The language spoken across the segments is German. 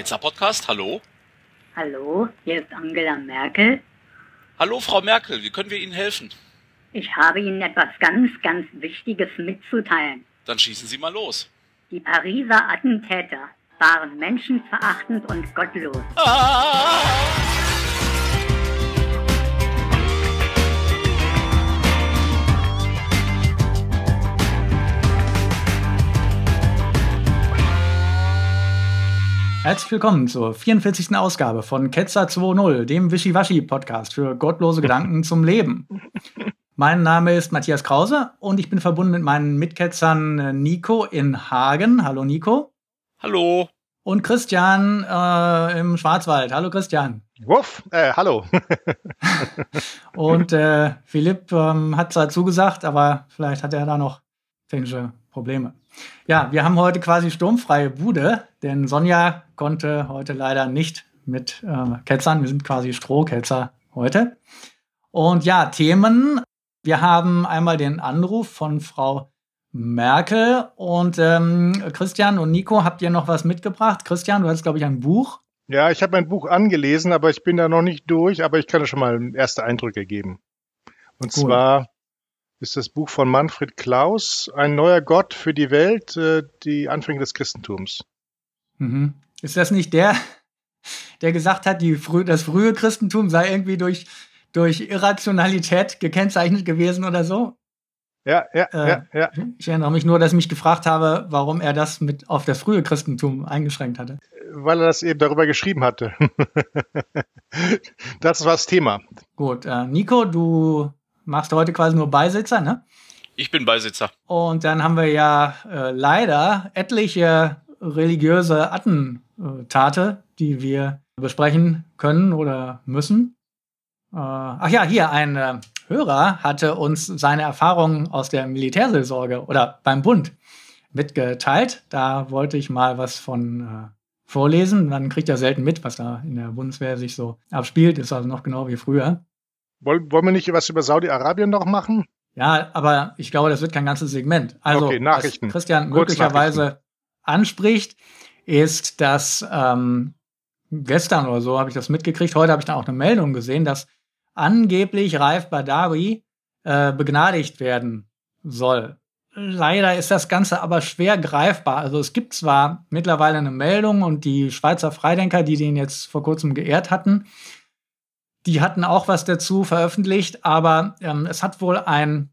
Ketzer Podcast. Hallo. Hallo, hier ist Angela Merkel. Hallo, Frau Merkel, wie können wir Ihnen helfen? Ich habe Ihnen etwas ganz, ganz Wichtiges mitzuteilen. Dann schießen Sie mal los. Die Pariser Attentäter waren menschenverachtend und gottlos. Ah! Herzlich willkommen zur 44. Ausgabe von Ketzer 2.0, dem Wischiwaschi-Podcast für gottlose Gedanken zum Leben. Mein Name ist Matthias Krause und ich bin verbunden mit meinen Mitketzern äh, Nico in Hagen. Hallo Nico. Hallo. Und Christian äh, im Schwarzwald. Hallo Christian. Wuff, äh, hallo. und äh, Philipp ähm, hat zwar zugesagt, aber vielleicht hat er da noch technische Probleme. Ja, wir haben heute quasi sturmfreie Bude, denn Sonja konnte heute leider nicht mit äh, Ketzern. Wir sind quasi Strohketzer heute. Und ja, Themen. Wir haben einmal den Anruf von Frau Merkel und ähm, Christian und Nico, habt ihr noch was mitgebracht? Christian, du hast, glaube ich, ein Buch. Ja, ich habe mein Buch angelesen, aber ich bin da noch nicht durch, aber ich kann schon mal erste Eindrücke geben. Und cool. zwar ist das Buch von Manfred Klaus, Ein neuer Gott für die Welt, äh, die Anfänge des Christentums. Mhm. Ist das nicht der, der gesagt hat, die, das frühe Christentum sei irgendwie durch, durch Irrationalität gekennzeichnet gewesen oder so? Ja, ja, äh, ja, ja. Ich erinnere mich nur, dass ich mich gefragt habe, warum er das mit auf das frühe Christentum eingeschränkt hatte. Weil er das eben darüber geschrieben hatte. das war das Thema. Gut, äh, Nico, du machst heute quasi nur Beisitzer, ne? Ich bin Beisitzer. Und dann haben wir ja äh, leider etliche religiöse Attentate, die wir besprechen können oder müssen. Äh, ach ja, hier ein äh, Hörer hatte uns seine Erfahrungen aus der Militärseelsorge oder beim Bund mitgeteilt. Da wollte ich mal was von äh, vorlesen. Man kriegt ja selten mit, was da in der Bundeswehr sich so abspielt. Ist also noch genau wie früher. Wollen wir nicht was über Saudi-Arabien noch machen? Ja, aber ich glaube, das wird kein ganzes Segment. Also, okay, Nachrichten. Christian Kurz möglicherweise anspricht, ist, dass ähm, gestern oder so habe ich das mitgekriegt, heute habe ich dann auch eine Meldung gesehen, dass angeblich Raif Badawi äh, begnadigt werden soll. Leider ist das Ganze aber schwer greifbar. Also es gibt zwar mittlerweile eine Meldung und die Schweizer Freidenker, die den jetzt vor kurzem geehrt hatten, die hatten auch was dazu veröffentlicht, aber ähm, es hat wohl ein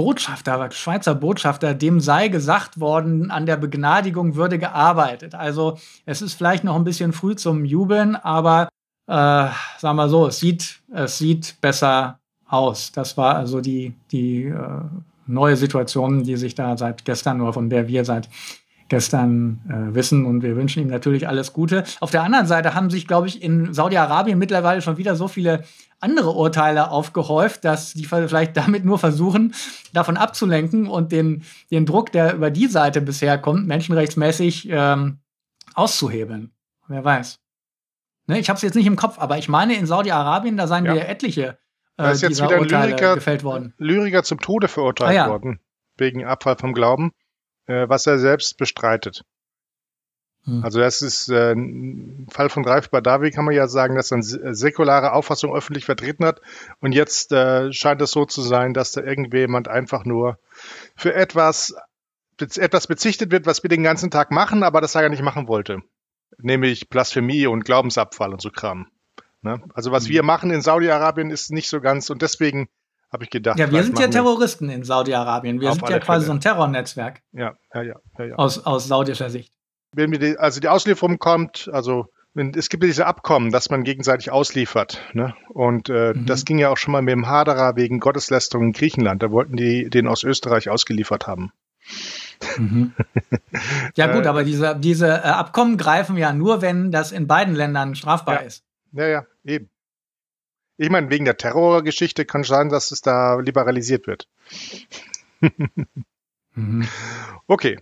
Botschafter, Schweizer Botschafter, dem sei gesagt worden, an der Begnadigung würde gearbeitet. Also es ist vielleicht noch ein bisschen früh zum Jubeln, aber äh, sagen wir so, es sieht, es sieht besser aus. Das war also die, die äh, neue Situation, die sich da seit gestern oder von der wir seit gestern äh, wissen und wir wünschen ihm natürlich alles Gute. Auf der anderen Seite haben sich, glaube ich, in Saudi-Arabien mittlerweile schon wieder so viele andere Urteile aufgehäuft, dass die vielleicht damit nur versuchen, davon abzulenken und den, den Druck, der über die Seite bisher kommt, menschenrechtsmäßig ähm, auszuhebeln. Wer weiß. Ne, ich habe es jetzt nicht im Kopf, aber ich meine, in Saudi-Arabien, da seien ja. wieder etliche äh, da ist jetzt wieder Lyriker, gefällt worden. Lyriker zum Tode verurteilt ah, ja. worden, wegen Abfall vom Glauben. Äh, was er selbst bestreitet. Hm. Also das ist äh, ein Fall von Ralf Badawi, kann man ja sagen, dass er eine säkulare Auffassung öffentlich vertreten hat. Und jetzt äh, scheint es so zu sein, dass da irgendjemand einfach nur für etwas, etwas bezichtet wird, was wir den ganzen Tag machen, aber das er nicht machen wollte. Nämlich Blasphemie und Glaubensabfall und so Kram. Ne? Also was mhm. wir machen in Saudi-Arabien ist nicht so ganz und deswegen habe ich gedacht. Ja, wir sind ja Terroristen in Saudi-Arabien. Wir sind ja quasi Fälle. so ein Terrornetzwerk. Ja, ja, ja. ja, ja. Aus, aus saudischer Sicht. Wenn die, also die Auslieferung kommt, also es gibt ja diese Abkommen, dass man gegenseitig ausliefert. Ne? Und äh, mhm. das ging ja auch schon mal mit dem Haderer wegen Gotteslästerung in Griechenland. Da wollten die den aus Österreich ausgeliefert haben. Mhm. ja gut, äh. aber diese, diese äh, Abkommen greifen ja nur, wenn das in beiden Ländern strafbar ja. ist. Ja, ja, eben. Ich meine, wegen der Terrorgeschichte kann sein, dass es da liberalisiert wird. mhm. Okay,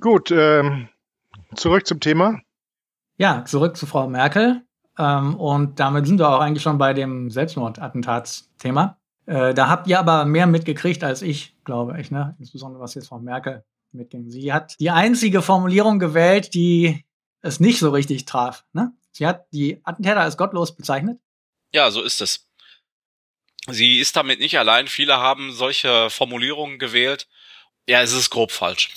gut. Ähm, zurück zum Thema. Ja, zurück zu Frau Merkel. Ähm, und damit sind wir auch eigentlich schon bei dem Selbstmordattentatsthema. Äh, da habt ihr aber mehr mitgekriegt als ich, glaube ich, ne? insbesondere was jetzt Frau Merkel mitging. Sie hat die einzige Formulierung gewählt, die es nicht so richtig traf. Ne? Sie hat die Attentäter als gottlos bezeichnet ja, so ist es. Sie ist damit nicht allein. Viele haben solche Formulierungen gewählt. Ja, es ist grob falsch.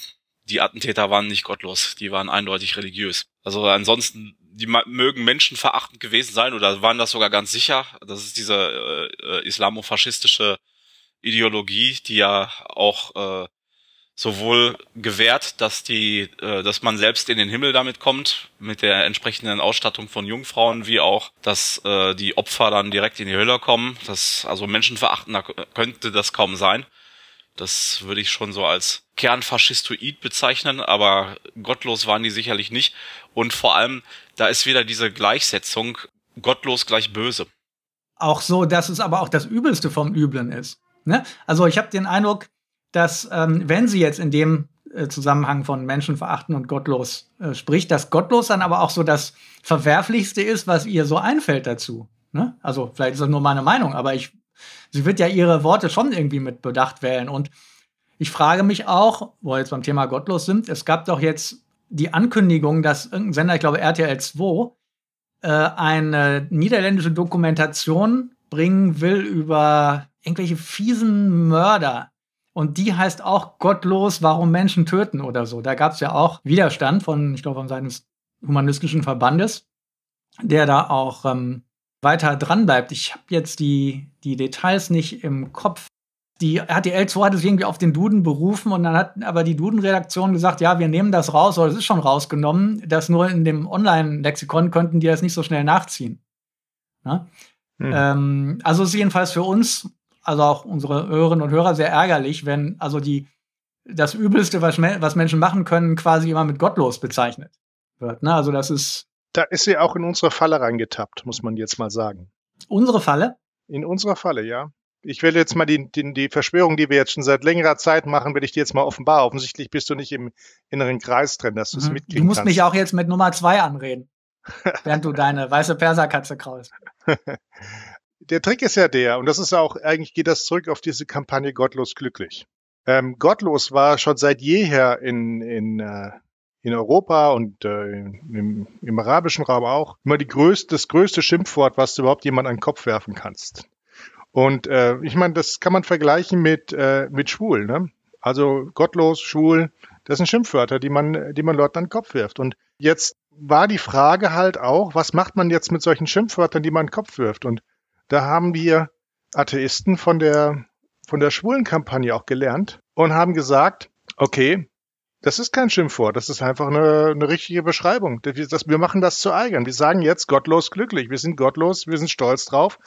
Die Attentäter waren nicht gottlos. Die waren eindeutig religiös. Also ansonsten, die mögen menschenverachtend gewesen sein oder waren das sogar ganz sicher. Das ist diese äh, äh islamofaschistische Ideologie, die ja auch äh, sowohl gewährt, dass die, äh, dass man selbst in den Himmel damit kommt, mit der entsprechenden Ausstattung von Jungfrauen, wie auch, dass äh, die Opfer dann direkt in die Hölle kommen. Das, also menschenverachtender könnte das kaum sein. Das würde ich schon so als Kernfaschistoid bezeichnen, aber gottlos waren die sicherlich nicht. Und vor allem, da ist wieder diese Gleichsetzung gottlos gleich böse. Auch so, dass es aber auch das Übelste vom Üblen ist. Ne? Also ich habe den Eindruck, dass ähm, wenn sie jetzt in dem äh, Zusammenhang von Menschen verachten und gottlos äh, spricht, dass gottlos dann aber auch so das Verwerflichste ist, was ihr so einfällt dazu. Ne? Also vielleicht ist das nur meine Meinung, aber ich, sie wird ja ihre Worte schon irgendwie mit Bedacht wählen. Und ich frage mich auch, wo wir jetzt beim Thema gottlos sind, es gab doch jetzt die Ankündigung, dass irgendein Sender, ich glaube RTL 2, äh, eine niederländische Dokumentation bringen will über irgendwelche fiesen Mörder und die heißt auch Gottlos, warum Menschen töten oder so. Da gab es ja auch Widerstand von, ich glaube, von seines Humanistischen Verbandes, der da auch ähm, weiter dran bleibt. Ich habe jetzt die, die Details nicht im Kopf. Die RTL 2 hat es irgendwie auf den Duden berufen und dann hat aber die Duden-Redaktion gesagt, ja, wir nehmen das raus, oder es ist schon rausgenommen, das nur in dem Online-Lexikon könnten die das nicht so schnell nachziehen. Ja? Ne? Hm. Ähm, also ist jedenfalls für uns also auch unsere Hörerinnen und Hörer sehr ärgerlich, wenn also die, das Übelste, was, was Menschen machen können, quasi immer mit gottlos bezeichnet wird. Ne? Also das ist. Da ist sie auch in unsere Falle reingetappt, muss man jetzt mal sagen. Unsere Falle? In unserer Falle, ja. Ich will jetzt mal die, die, die Verschwörung, die wir jetzt schon seit längerer Zeit machen, werde ich dir jetzt mal offenbar. Offensichtlich bist du nicht im inneren Kreis drin, dass du es mhm. mitkriegen Du musst mich auch jetzt mit Nummer zwei anreden, während du deine weiße Perserkatze kraust. der Trick ist ja der, und das ist auch, eigentlich geht das zurück auf diese Kampagne Gottlos glücklich. Ähm, Gottlos war schon seit jeher in, in, äh, in Europa und äh, im, im, arabischen Raum auch immer die größte, das größte Schimpfwort, was du überhaupt jemand an den Kopf werfen kannst. Und äh, ich meine, das kann man vergleichen mit, äh, mit schwul. Ne? Also gottlos, schwul, das sind Schimpfwörter, die man, die man Leuten an den Kopf wirft. Und jetzt war die Frage halt auch, was macht man jetzt mit solchen Schimpfwörtern, die man an den Kopf wirft? Und da haben wir Atheisten von der, von der schwulen Kampagne auch gelernt und haben gesagt, okay, das ist kein Schimpfwort, das ist einfach eine, eine richtige Beschreibung. Das, das, wir machen das zu eigen. Wir sagen jetzt gottlos glücklich, wir sind gottlos, wir sind stolz drauf.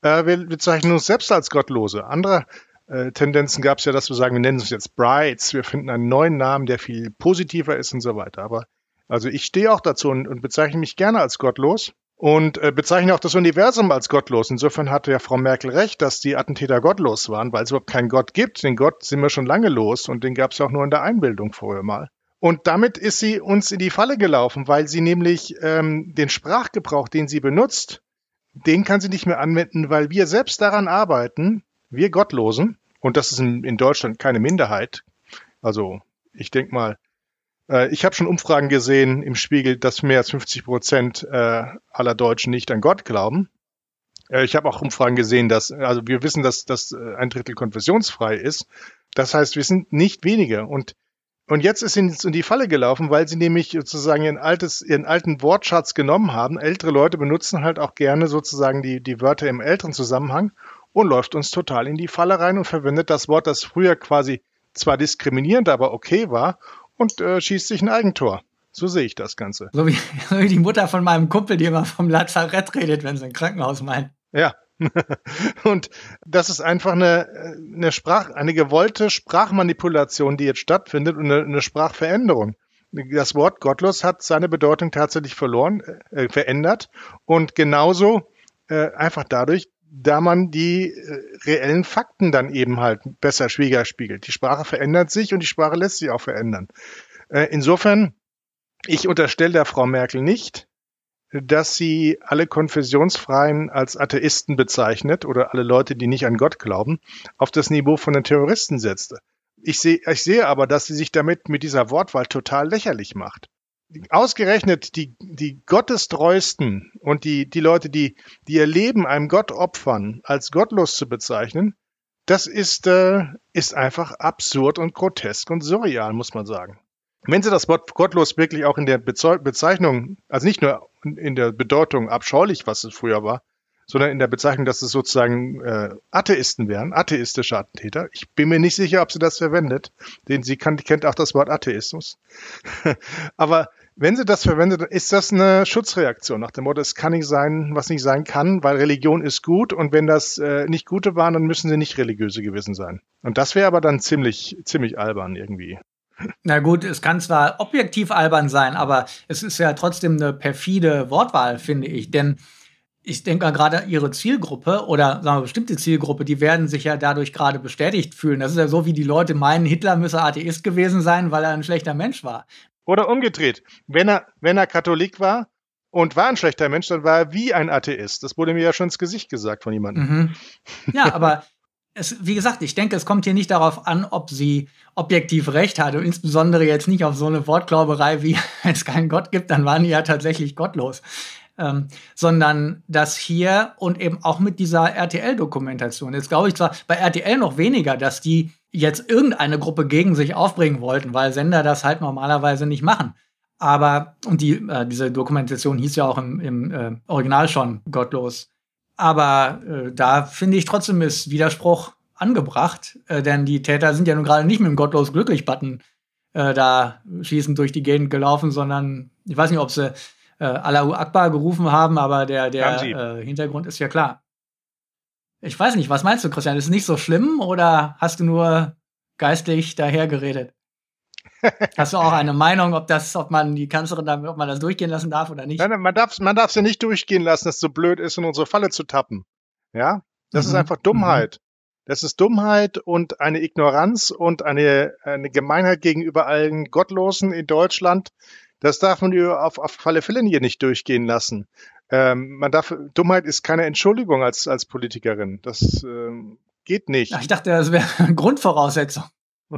Äh, wir, wir, zeichnen uns selbst als Gottlose. Andere äh, Tendenzen gab es ja, dass wir sagen, wir nennen uns jetzt Brides, wir finden einen neuen Namen, der viel positiver ist und so weiter. Aber also ich stehe auch dazu und, und bezeichne mich gerne als gottlos und äh, bezeichnen auch das Universum als gottlos. Insofern hatte ja Frau Merkel recht, dass die Attentäter gottlos waren, weil es überhaupt keinen Gott gibt. Den Gott sind wir schon lange los und den gab es ja auch nur in der Einbildung vorher mal. Und damit ist sie uns in die Falle gelaufen, weil sie nämlich ähm, den Sprachgebrauch, den sie benutzt, den kann sie nicht mehr anwenden, weil wir selbst daran arbeiten, wir Gottlosen, und das ist in, in Deutschland keine Minderheit. Also ich denke mal, äh, ich habe schon Umfragen gesehen im Spiegel, dass mehr als 50 Prozent äh, aller Deutschen nicht an Gott glauben. Äh, ich habe auch Umfragen gesehen, dass, also wir wissen, dass, dass ein Drittel konfessionsfrei ist. Das heißt, wir sind nicht wenige. Und und jetzt ist sie in die Falle gelaufen, weil sie nämlich sozusagen ihren, altes, ihren alten Wortschatz genommen haben. Ältere Leute benutzen halt auch gerne sozusagen die, die Wörter im älteren Zusammenhang und läuft uns total in die Falle rein und verwendet das Wort, das früher quasi zwar diskriminierend, aber okay war, und äh, schießt sich ein Eigentor. So sehe ich das Ganze. So wie, so wie, die Mutter von meinem Kumpel, die immer vom Lazarett redet, wenn sie ein Krankenhaus meint. Ja. und das ist einfach eine, eine, Sprach, eine gewollte Sprachmanipulation, die jetzt stattfindet und eine, eine Sprachveränderung. Das Wort gottlos hat seine Bedeutung tatsächlich verloren, äh, verändert und genauso äh, einfach dadurch, da man die äh, reellen Fakten dann eben halt besser spiegelspiegelt. Die Sprache verändert sich und die Sprache lässt sich auch verändern. Äh, insofern, ich unterstelle der Frau Merkel nicht, dass sie alle Konfessionsfreien als Atheisten bezeichnet oder alle Leute, die nicht an Gott glauben, auf das Niveau von den Terroristen setzte. Ich sehe, ich sehe aber, dass sie sich damit mit dieser Wortwahl total lächerlich macht ausgerechnet die, die Gottestreuesten und die, die Leute, die, die ihr Leben einem Gott opfern, als gottlos zu bezeichnen, das ist, äh, ist einfach absurd und grotesk und surreal, muss man sagen. Wenn Sie das Wort gottlos wirklich auch in der Bezeichnung, also nicht nur in der Bedeutung abscheulich, was es früher war, sondern in der Bezeichnung, dass es sozusagen äh, Atheisten wären, atheistische Attentäter. Ich bin mir nicht sicher, ob sie das verwendet, denn sie kann, kennt auch das Wort Atheismus. Aber wenn sie das verwendet, ist das eine Schutzreaktion nach dem Motto, es kann nicht sein, was nicht sein kann, weil Religion ist gut und wenn das äh, nicht gute waren, dann müssen sie nicht religiöse gewesen sein. Und das wäre aber dann ziemlich, ziemlich albern irgendwie. Na gut, es kann zwar objektiv albern sein, aber es ist ja trotzdem eine perfide Wortwahl, finde ich. Denn ich denke gerade ihre Zielgruppe oder sagen wir bestimmte Zielgruppe, die werden sich ja dadurch gerade bestätigt fühlen. Das ist ja so, wie die Leute meinen, Hitler müsse Atheist gewesen sein, weil er ein schlechter Mensch war. Oder umgedreht. Wenn er, wenn er Katholik war und war ein schlechter Mensch, dann war er wie ein Atheist. Das wurde mir ja schon ins Gesicht gesagt von jemandem. Mhm. Ja, aber es, wie gesagt, ich denke, es kommt hier nicht darauf an, ob sie objektiv recht hat und insbesondere jetzt nicht auf so eine Wortglauberei wie, wenn es keinen Gott gibt, dann waren die ja tatsächlich gottlos. Ähm, sondern dass hier und eben auch mit dieser RTL-Dokumentation, jetzt glaube ich zwar bei RTL noch weniger, dass die jetzt irgendeine Gruppe gegen sich aufbringen wollten, weil Sender das halt normalerweise nicht machen. Aber, und die, äh, diese Dokumentation hieß ja auch im, im äh, Original schon gottlos. Aber äh, da finde ich trotzdem ist Widerspruch angebracht, äh, denn die Täter sind ja nun gerade nicht mit dem gottlos glücklich Button äh, da schießend durch die Gegend gelaufen, sondern ich weiß nicht, ob sie äh, Allahu Akbar gerufen haben, aber der, der äh, Hintergrund ist ja klar. Ich weiß nicht, was meinst du, Christian? Ist es nicht so schlimm oder hast du nur geistig dahergeredet? Hast du auch eine Meinung, ob das, ob man die Kanzlerin, damit, ob man das durchgehen lassen darf oder nicht? Nein, man darf, man darf sie nicht durchgehen lassen, dass es so blöd ist, in unsere Falle zu tappen. Ja, das mhm. ist einfach Dummheit. Mhm. Das ist Dummheit und eine Ignoranz und eine, eine Gemeinheit gegenüber allen Gottlosen in Deutschland. Das darf man auf, auf Falle Fillen hier nicht durchgehen lassen ähm, man darf, Dummheit ist keine Entschuldigung als, als Politikerin. Das ähm, geht nicht. ich dachte, das wäre eine Grundvoraussetzung.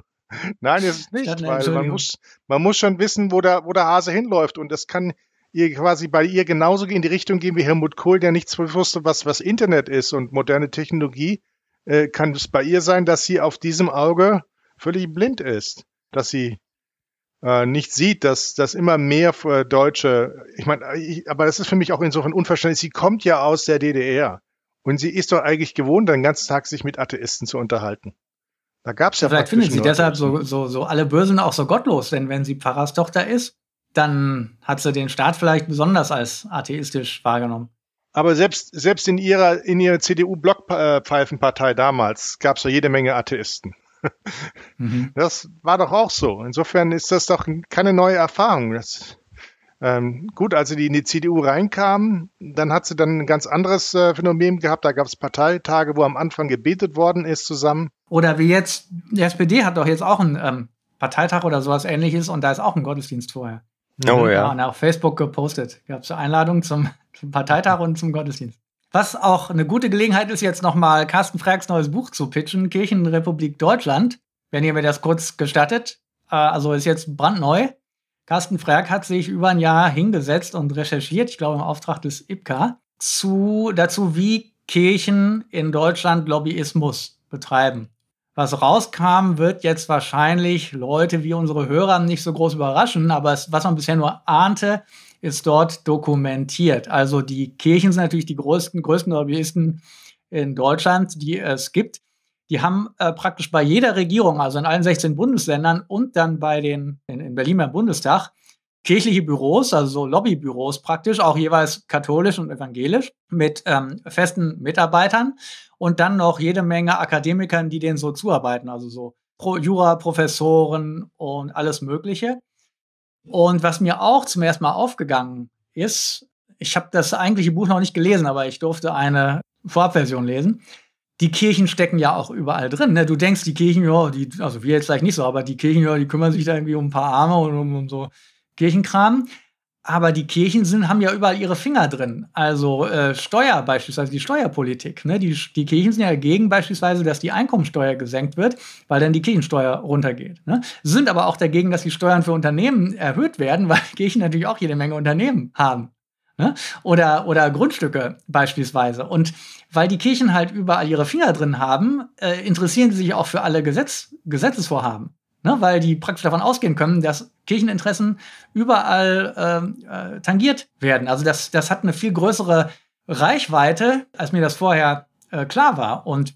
Nein, das ist nicht, weil man muss, man muss schon wissen, wo der, wo der Hase hinläuft. Und das kann ihr quasi bei ihr genauso in die Richtung gehen wie Helmut Kohl, der nichts wusste, was, was Internet ist und moderne Technologie. Äh, kann es bei ihr sein, dass sie auf diesem Auge völlig blind ist, dass sie äh, nicht sieht, dass, dass immer mehr äh, Deutsche, ich meine, ich, aber das ist für mich auch insofern unverständlich, sie kommt ja aus der DDR und sie ist doch eigentlich gewohnt, den ganzen Tag sich mit Atheisten zu unterhalten. Da gab es ja, ja Vielleicht findet sie deshalb so, so, so alle Bösen auch so gottlos, denn wenn sie Pfarrers Tochter ist, dann hat sie den Staat vielleicht besonders als atheistisch wahrgenommen. Aber selbst, selbst in ihrer, in ihrer CDU-Blockpfeifenpartei damals gab es ja jede Menge Atheisten. Mhm. Das war doch auch so. Insofern ist das doch keine neue Erfahrung. Das, ähm, gut, als sie in die CDU reinkamen, dann hat sie dann ein ganz anderes äh, Phänomen gehabt. Da gab es Parteitage, wo am Anfang gebetet worden ist zusammen. Oder wie jetzt, die SPD hat doch jetzt auch einen ähm, Parteitag oder sowas ähnliches und da ist auch ein Gottesdienst vorher. Oh ja. ja und auf Facebook gepostet. Gab es Einladung zum, zum Parteitag und zum Gottesdienst. Was auch eine gute Gelegenheit ist, jetzt nochmal Carsten Frags neues Buch zu pitchen, Kirchenrepublik Deutschland, wenn ihr mir das kurz gestattet. Äh, also ist jetzt brandneu. Carsten Frag hat sich über ein Jahr hingesetzt und recherchiert, ich glaube im Auftrag des IPCA, zu, dazu, wie Kirchen in Deutschland Lobbyismus betreiben. Was rauskam, wird jetzt wahrscheinlich Leute wie unsere Hörer nicht so groß überraschen, aber es, was man bisher nur ahnte, ist dort dokumentiert. Also die Kirchen sind natürlich die größten, größten Lobbyisten in Deutschland, die es gibt. Die haben äh, praktisch bei jeder Regierung, also in allen 16 Bundesländern und dann bei den, in, in Berlin beim Bundestag, kirchliche Büros, also so Lobbybüros praktisch, auch jeweils katholisch und evangelisch, mit ähm, festen Mitarbeitern und dann noch jede Menge Akademikern, die denen so zuarbeiten, also so Pro Jura-Professoren und alles Mögliche. Und was mir auch zum ersten Mal aufgegangen ist, ich habe das eigentliche Buch noch nicht gelesen, aber ich durfte eine Vorabversion lesen. Die Kirchen stecken ja auch überall drin. Ne? Du denkst, die Kirchen, ja, die, also wir jetzt gleich nicht so, aber die Kirchen, ja, die kümmern sich da irgendwie um ein paar Arme und um, um so Kirchenkram. Aber die Kirchen sind, haben ja überall ihre Finger drin. Also äh, Steuer beispielsweise, die Steuerpolitik. Ne? Die, die Kirchen sind ja dagegen beispielsweise, dass die Einkommensteuer gesenkt wird, weil dann die Kirchensteuer runtergeht. Ne? Sind aber auch dagegen, dass die Steuern für Unternehmen erhöht werden, weil Kirchen natürlich auch jede Menge Unternehmen haben. Ne? Oder, oder Grundstücke beispielsweise. Und weil die Kirchen halt überall ihre Finger drin haben, äh, interessieren sie sich auch für alle Gesetz, Gesetzesvorhaben. Ne, weil die praktisch davon ausgehen können, dass Kircheninteressen überall äh, äh, tangiert werden. Also das, das hat eine viel größere Reichweite, als mir das vorher äh, klar war. Und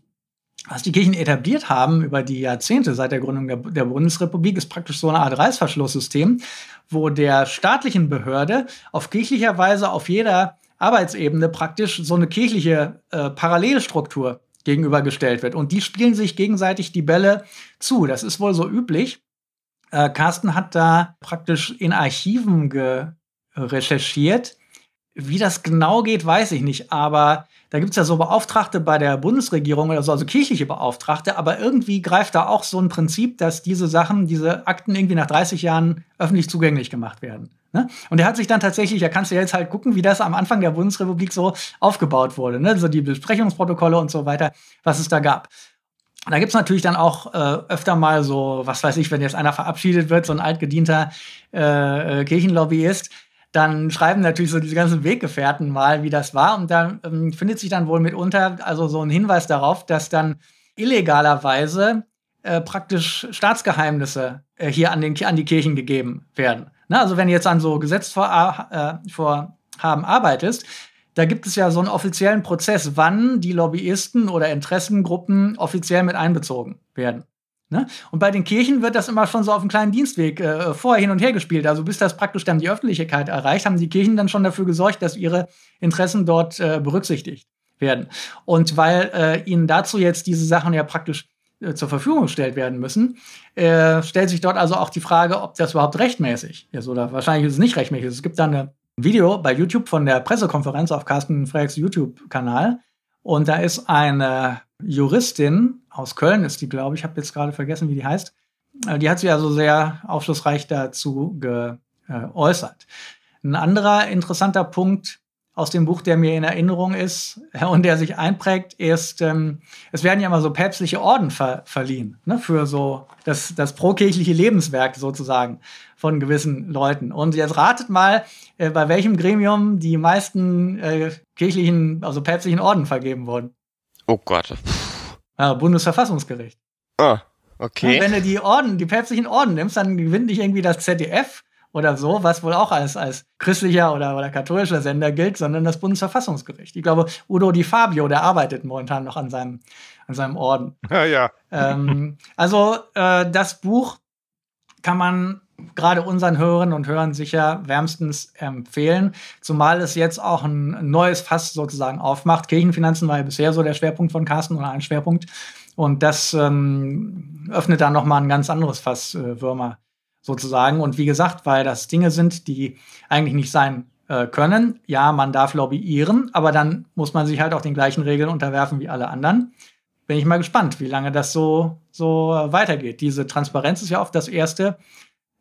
was die Kirchen etabliert haben über die Jahrzehnte seit der Gründung der, der, Bundesrepublik, ist praktisch so eine Art Reißverschlusssystem, wo der staatlichen Behörde auf kirchlicher Weise auf jeder Arbeitsebene praktisch so eine kirchliche äh, Parallelstruktur gegenübergestellt wird. Und die spielen sich gegenseitig die Bälle zu. Das ist wohl so üblich. Äh, Carsten hat da praktisch in Archiven äh, recherchiert. Wie das genau geht, weiß ich nicht, aber da gibt es ja so Beauftragte bei der Bundesregierung oder so, also kirchliche Beauftragte, aber irgendwie greift da auch so ein Prinzip, dass diese Sachen, diese Akten irgendwie nach 30 Jahren öffentlich zugänglich gemacht werden. Ne? Und er hat sich dann tatsächlich, da kannst du jetzt halt gucken, wie das am Anfang der Bundesrepublik so aufgebaut wurde, ne? so die Besprechungsprotokolle und so weiter, was es da gab. Und da gibt es natürlich dann auch äh, öfter mal so, was weiß ich, wenn jetzt einer verabschiedet wird, so ein altgedienter äh, äh Kirchenlobbyist, dann schreiben natürlich so diese ganzen Weggefährten mal, wie das war. Und da ähm, findet sich dann wohl mitunter also so ein Hinweis darauf, dass dann illegalerweise äh, praktisch Staatsgeheimnisse äh, hier an, den, an die Kirchen gegeben werden. Ne? Also wenn du jetzt an so Gesetzvorhaben äh, arbeitest, da gibt es ja so einen offiziellen Prozess, wann die Lobbyisten oder Interessengruppen offiziell mit einbezogen werden. Ne? Und bei den Kirchen wird das immer schon so auf dem kleinen Dienstweg äh, vorher hin und her gespielt. Also bis das praktisch dann die Öffentlichkeit erreicht, haben die Kirchen dann schon dafür gesorgt, dass ihre Interessen dort äh, berücksichtigt werden. Und weil äh, ihnen dazu jetzt diese Sachen ja praktisch äh, zur Verfügung gestellt werden müssen, äh, stellt sich dort also auch die Frage, ob das überhaupt rechtmäßig ist oder wahrscheinlich ist es nicht rechtmäßig. Es gibt da eine Video bei YouTube von der Pressekonferenz auf Carsten Frerks YouTube-Kanal. Und da ist eine Juristin aus Köln, ist die, glaube ich, habe jetzt gerade vergessen, wie die heißt. Äh, die hat sich also sehr aufschlussreich dazu geäußert. Ein anderer interessanter Punkt aus dem Buch, der mir in Erinnerung ist und der sich einprägt, ist, ähm, es werden ja immer so päpstliche Orden ver verliehen, ne, für so das, das prokirchliche Lebenswerk sozusagen von gewissen Leuten. Und jetzt ratet mal, äh, bei welchem Gremium die meisten äh, kirchlichen, also päpstlichen Orden vergeben wurden. Oh Gott. Ja, Bundesverfassungsgericht. Ah, okay. Und wenn du die Orden, die päpstlichen Orden nimmst, dann gewinnt dich irgendwie das ZDF oder so, was wohl auch als, als christlicher oder, oder katholischer Sender gilt, sondern das Bundesverfassungsgericht. Ich glaube, Udo Di Fabio, der arbeitet momentan noch an seinem, an seinem Orden. Ja, ja. Ähm, also äh, das Buch kann man gerade unseren Hörerinnen und Hörern sicher wärmstens empfehlen, zumal es jetzt auch ein neues Fass sozusagen aufmacht. Kirchenfinanzen war ja bisher so der Schwerpunkt von Carsten oder ein Schwerpunkt. Und das ähm, öffnet dann nochmal ein ganz anderes Fass äh, Würmer sozusagen. Und wie gesagt, weil das Dinge sind, die eigentlich nicht sein äh, können. Ja, man darf lobbyieren, aber dann muss man sich halt auch den gleichen Regeln unterwerfen wie alle anderen bin ich mal gespannt, wie lange das so, so weitergeht. Diese Transparenz ist ja oft das Erste,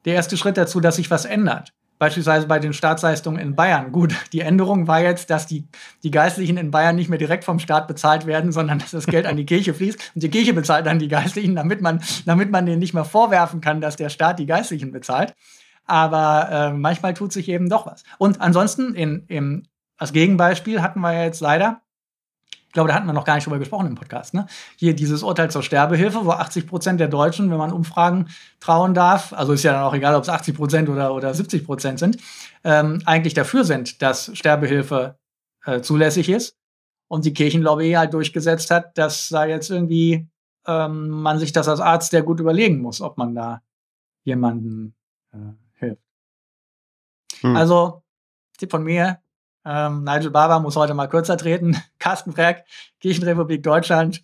der erste Schritt dazu, dass sich was ändert. Beispielsweise bei den Staatsleistungen in Bayern. Gut, die Änderung war jetzt, dass die, die Geistlichen in Bayern nicht mehr direkt vom Staat bezahlt werden, sondern dass das Geld an die Kirche fließt. Und die Kirche bezahlt dann die Geistlichen, damit man, damit man denen nicht mehr vorwerfen kann, dass der Staat die Geistlichen bezahlt. Aber äh, manchmal tut sich eben doch was. Und ansonsten, in, in, als Gegenbeispiel hatten wir ja jetzt leider ich glaube, da hatten wir noch gar nicht drüber gesprochen im Podcast, ne? Hier dieses Urteil zur Sterbehilfe, wo 80 Prozent der Deutschen, wenn man Umfragen trauen darf, also ist ja dann auch egal, ob es 80 Prozent oder, oder 70 Prozent sind, ähm, eigentlich dafür sind, dass Sterbehilfe äh, zulässig ist. Und die Kirchenlobby halt durchgesetzt hat, dass da jetzt irgendwie ähm, man sich das als Arzt sehr gut überlegen muss, ob man da jemanden äh, hilft. Hm. Also, Tipp von mir, ähm, Nigel Barber muss heute mal kürzer treten. Carsten Freck, Kirchenrepublik Deutschland.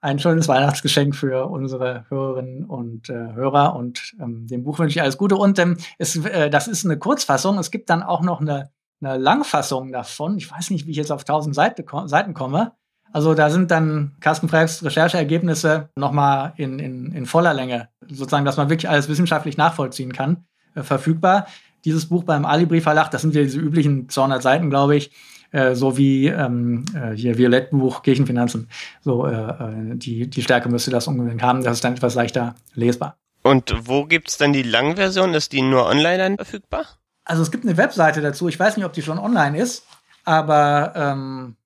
Ein schönes Weihnachtsgeschenk für unsere Hörerinnen und äh, Hörer. Und ähm, dem Buch wünsche ich alles Gute. Und ähm, es, äh, das ist eine Kurzfassung. Es gibt dann auch noch eine, eine Langfassung davon. Ich weiß nicht, wie ich jetzt auf 1000 Seite, Seiten komme. Also da sind dann Carsten Frecks Rechercheergebnisse nochmal in, in, in voller Länge, sozusagen, dass man wirklich alles wissenschaftlich nachvollziehen kann, äh, verfügbar dieses Buch beim Alibri Verlag. Das sind ja diese üblichen 200 Seiten, glaube ich. Äh, so wie ähm, äh, hier Violettbuch, Kirchenfinanzen. So, äh, äh, die, die Stärke müsste das unbedingt haben. Das ist dann etwas leichter lesbar. Und wo gibt es dann die Langversion? Ist die nur online dann verfügbar? Also es gibt eine Webseite dazu. Ich weiß nicht, ob die schon online ist, aber ähm,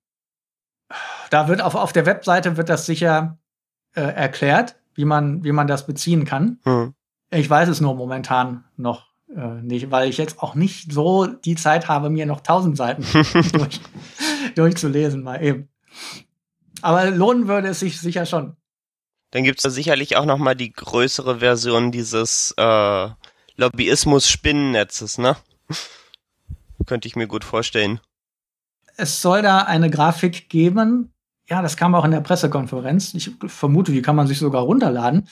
da wird auf, auf der Webseite wird das sicher äh, erklärt, wie man, wie man das beziehen kann. Hm. Ich weiß es nur momentan noch äh, nicht, weil ich jetzt auch nicht so die Zeit habe, mir noch tausend Seiten durch, durchzulesen, mal eben. Aber lohnen würde es sich sicher schon. Dann gibt es da sicherlich auch nochmal die größere Version dieses äh, Lobbyismus-Spinnennetzes, ne? Könnte ich mir gut vorstellen. Es soll da eine Grafik geben. Ja, das kam auch in der Pressekonferenz. Ich vermute, die kann man sich sogar runterladen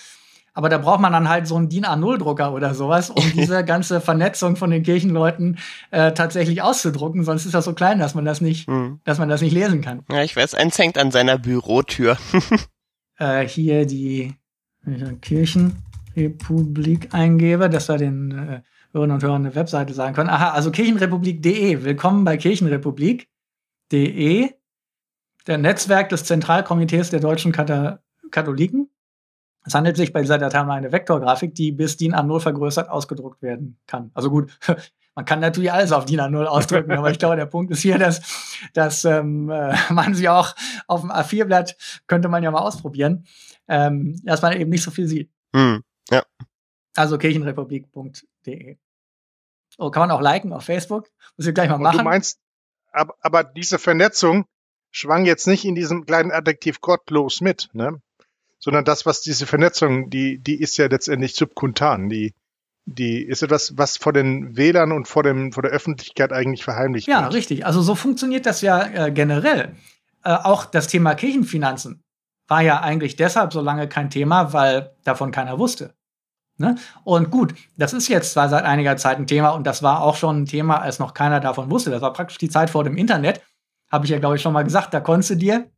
aber da braucht man dann halt so einen DIN A0-Drucker oder sowas, um diese ganze Vernetzung von den Kirchenleuten äh, tatsächlich auszudrucken. Sonst ist das so klein, dass man das nicht, mhm. dass man das nicht lesen kann. Ja, ich weiß, eins hängt an seiner Bürotür. äh, hier die Kirchenrepublik eingebe, dass wir den äh, Hörern und Hörern eine Webseite sagen können. Aha, also kirchenrepublik.de. Willkommen bei kirchenrepublik.de, der Netzwerk des Zentralkomitees der deutschen Kata Katholiken. Es handelt sich bei dieser Datei um eine Vektorgrafik, die bis DIN A0 vergrößert ausgedruckt werden kann. Also gut, man kann natürlich alles auf DIN A0 ausdrücken, aber ich glaube, der Punkt ist hier, dass, dass ähm, äh, man sie auch auf dem A4-Blatt könnte man ja mal ausprobieren, ähm, dass man eben nicht so viel sieht. Hm, ja. Also kirchenrepublik.de. Oh, kann man auch liken auf Facebook? Muss ich gleich mal Und machen. Du meinst, aber, aber diese Vernetzung schwang jetzt nicht in diesem kleinen Adjektiv gottlos mit, ne? sondern das, was diese Vernetzung, die, die ist ja letztendlich subkuntan, die, die ist etwas, was vor den Wählern und vor, dem, vor der Öffentlichkeit eigentlich verheimlicht ja, wird. Ja, richtig. Also so funktioniert das ja äh, generell. Äh, auch das Thema Kirchenfinanzen war ja eigentlich deshalb so lange kein Thema, weil davon keiner wusste. Ne? Und gut, das ist jetzt zwar seit einiger Zeit ein Thema und das war auch schon ein Thema, als noch keiner davon wusste. Das war praktisch die Zeit vor dem Internet, habe ich ja, glaube ich, schon mal gesagt. Da konntest du dir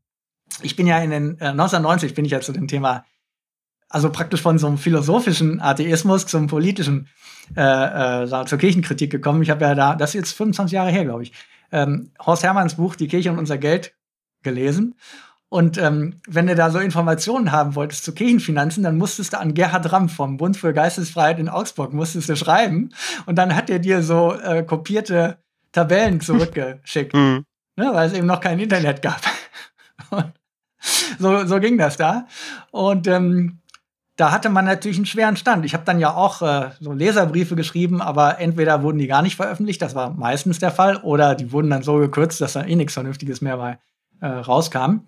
ich bin ja in den äh, 1990 bin ich ja zu dem Thema, also praktisch von so einem philosophischen Atheismus zum politischen äh, äh, zur Kirchenkritik gekommen. Ich habe ja da, das ist jetzt 25 Jahre her, glaube ich, ähm, Horst Hermanns Buch Die Kirche und unser Geld gelesen. Und ähm, wenn du da so Informationen haben wolltest zu Kirchenfinanzen, dann musstest du an Gerhard Ramm vom Bund für Geistesfreiheit in Augsburg musstest du schreiben. Und dann hat er dir so äh, kopierte Tabellen zurückgeschickt, mhm. ne, weil es eben noch kein Internet gab. Und so, so ging das da. Und ähm, da hatte man natürlich einen schweren Stand. Ich habe dann ja auch äh, so Leserbriefe geschrieben, aber entweder wurden die gar nicht veröffentlicht, das war meistens der Fall, oder die wurden dann so gekürzt, dass da eh nichts Vernünftiges mehr bei, äh, rauskam.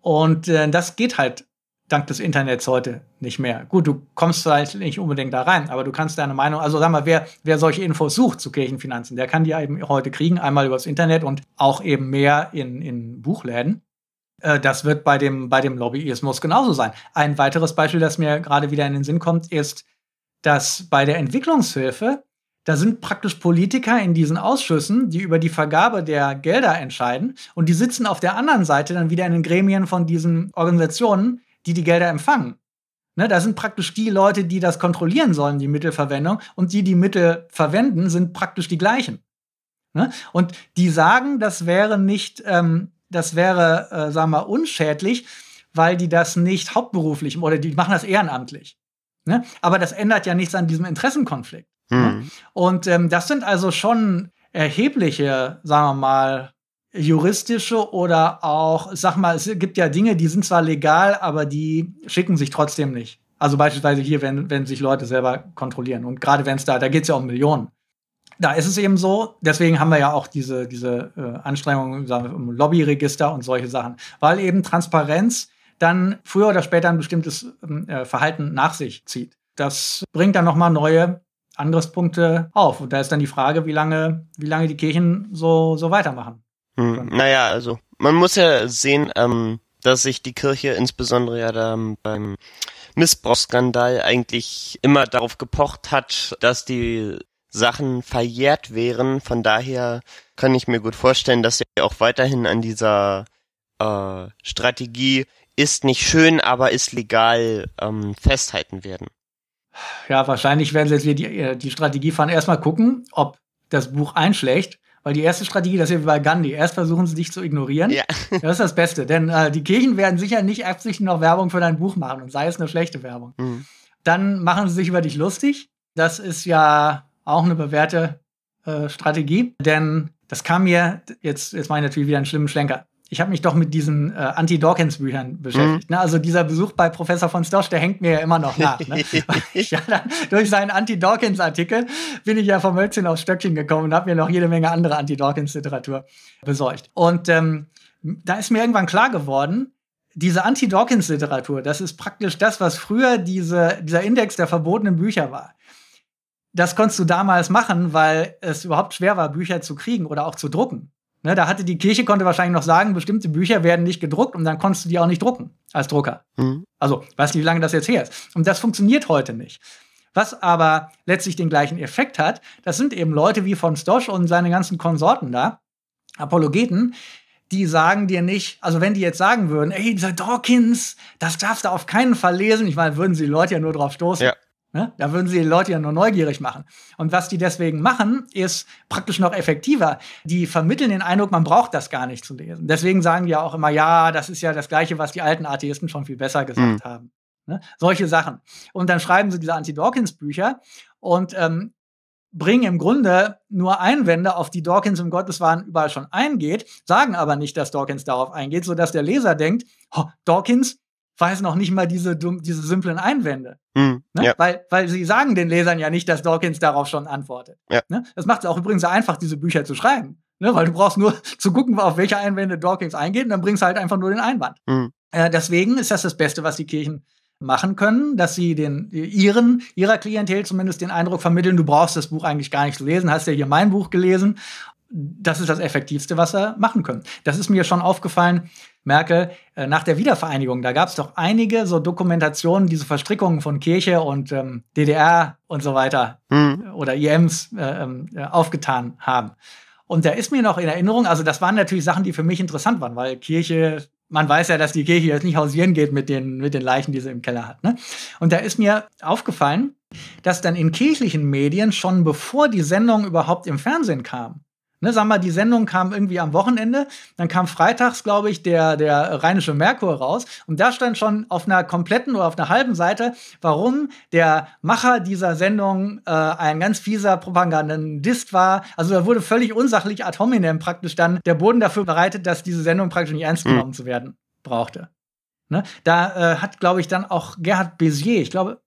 Und äh, das geht halt dank des Internets heute nicht mehr. Gut, du kommst halt nicht unbedingt da rein, aber du kannst deine Meinung, also sag mal, wer, wer solche Infos sucht zu Kirchenfinanzen, der kann die eben heute kriegen, einmal übers Internet und auch eben mehr in, in Buchläden. Äh, das wird bei dem, bei dem Lobbyismus genauso sein. Ein weiteres Beispiel, das mir gerade wieder in den Sinn kommt, ist, dass bei der Entwicklungshilfe, da sind praktisch Politiker in diesen Ausschüssen, die über die Vergabe der Gelder entscheiden und die sitzen auf der anderen Seite dann wieder in den Gremien von diesen Organisationen, die die Gelder empfangen. Ne, das sind praktisch die Leute, die das kontrollieren sollen, die Mittelverwendung und die die Mittel verwenden, sind praktisch die gleichen. Ne? Und die sagen, das wäre nicht ähm, das wäre, äh, sagen wir mal, unschädlich, weil die das nicht hauptberuflich oder die machen das ehrenamtlich. Ne? Aber das ändert ja nichts an diesem Interessenkonflikt. Ne? Hm. Ne? Und ähm, das sind also schon erhebliche, sagen wir mal, juristische oder auch, sag mal, es gibt ja Dinge, die sind zwar legal, aber die schicken sich trotzdem nicht. Also beispielsweise hier, wenn, wenn sich Leute selber kontrollieren. Und gerade wenn es da, da geht es ja um Millionen da ist es eben so, deswegen haben wir ja auch diese, diese äh, Anstrengungen um Lobbyregister und solche Sachen, weil eben Transparenz dann früher oder später ein bestimmtes ähm, äh, Verhalten nach sich zieht. Das bringt dann nochmal neue Angriffspunkte auf. Und da ist dann die Frage, wie lange, wie lange die Kirchen so, so weitermachen. Hm, naja, also man muss ja sehen, ähm, dass sich die Kirche insbesondere ja da ähm, beim Missbrauchsskandal eigentlich immer darauf gepocht hat, dass die Sachen verjährt wären. Von daher kann ich mir gut vorstellen, dass ihr auch weiterhin an dieser äh, Strategie ist nicht schön, aber ist legal ähm, festhalten werden. Ja, wahrscheinlich werden sie jetzt wieder die, äh, die Strategie fahren. Erstmal gucken, ob das Buch einschlägt. Weil die erste Strategie, das ist ja bei Gandhi. Erst versuchen sie dich zu ignorieren. Ja. Das ist das Beste. Denn äh, die Kirchen werden sicher nicht absichtlich noch Werbung für dein Buch machen und sei es eine schlechte Werbung. Mhm. Dann machen sie sich über dich lustig. Das ist ja auch eine bewährte äh, Strategie, denn das kam mir, jetzt, jetzt mache ich natürlich wieder einen schlimmen Schlenker. Ich habe mich doch mit diesen äh, Anti-Dawkins-Büchern beschäftigt. Mhm. Ne? Also dieser Besuch bei Professor von Storch, der hängt mir ja immer noch nach. Ne? ja, dann, durch seinen Anti-Dawkins-Artikel bin ich ja vom Mölzchen aufs Stöckchen gekommen und habe mir noch jede Menge andere Anti-Dawkins-Literatur besorgt. Und ähm, da ist mir irgendwann klar geworden, diese Anti-Dawkins-Literatur, das ist praktisch das, was früher diese, dieser Index der verbotenen Bücher war das konntest du damals machen, weil es überhaupt schwer war, Bücher zu kriegen oder auch zu drucken. Ne, da hatte die Kirche konnte wahrscheinlich noch sagen, bestimmte Bücher werden nicht gedruckt und dann konntest du die auch nicht drucken als Drucker. Mhm. Also, weißt du, wie lange das jetzt her ist? Und das funktioniert heute nicht. Was aber letztlich den gleichen Effekt hat, das sind eben Leute wie von Stosch und seine ganzen Konsorten da, Apologeten, die sagen dir nicht, also wenn die jetzt sagen würden, ey, dieser Dawkins, das darfst du auf keinen Fall lesen, ich meine, würden sie Leute ja nur drauf stoßen. Ja. Ne? Da würden sie die Leute ja nur neugierig machen. Und was die deswegen machen, ist praktisch noch effektiver. Die vermitteln den Eindruck, man braucht das gar nicht zu lesen. Deswegen sagen die ja auch immer, ja, das ist ja das Gleiche, was die alten Atheisten schon viel besser gesagt mhm. haben. Ne? Solche Sachen. Und dann schreiben sie diese Anti-Dawkins-Bücher und ähm, bringen im Grunde nur Einwände, auf die Dawkins im Gotteswahn überall schon eingeht, sagen aber nicht, dass Dawkins darauf eingeht, sodass der Leser denkt, oh, Dawkins, weisen auch nicht mal diese, diese simplen Einwände. Mhm, ne? ja. weil, weil sie sagen den Lesern ja nicht, dass Dawkins darauf schon antwortet. Ja. Ne? Das macht es auch übrigens einfach, diese Bücher zu schreiben. Ne? Weil du brauchst nur zu gucken, auf welche Einwände Dawkins eingeht und dann bringst du halt einfach nur den Einwand. Mhm. Äh, deswegen ist das das Beste, was die Kirchen machen können, dass sie den äh, ihren ihrer Klientel zumindest den Eindruck vermitteln, du brauchst das Buch eigentlich gar nicht zu lesen, hast ja hier mein Buch gelesen. Das ist das effektivste, was sie machen können. Das ist mir schon aufgefallen, Merkel, äh, nach der Wiedervereinigung, da gab es doch einige so Dokumentationen, diese Verstrickungen von Kirche und ähm, DDR und so weiter mhm. oder IMs äh, ähm, äh, aufgetan haben. Und da ist mir noch in Erinnerung, also das waren natürlich Sachen, die für mich interessant waren, weil Kirche, man weiß ja, dass die Kirche jetzt nicht hausieren geht mit den, mit den Leichen, die sie im Keller hat. Ne? Und da ist mir aufgefallen, dass dann in kirchlichen Medien schon bevor die Sendung überhaupt im Fernsehen kam, Ne, sag mal, die Sendung kam irgendwie am Wochenende, dann kam freitags, glaube ich, der, der Rheinische Merkur raus und da stand schon auf einer kompletten oder auf einer halben Seite, warum der Macher dieser Sendung äh, ein ganz fieser Propagandist war. Also da wurde völlig unsachlich ad hominem praktisch dann der Boden dafür bereitet, dass diese Sendung praktisch nicht ernst hm. genommen mhm. zu werden brauchte. Ne? Da äh, hat, glaube ich, dann auch Gerhard Bézier, ich glaube,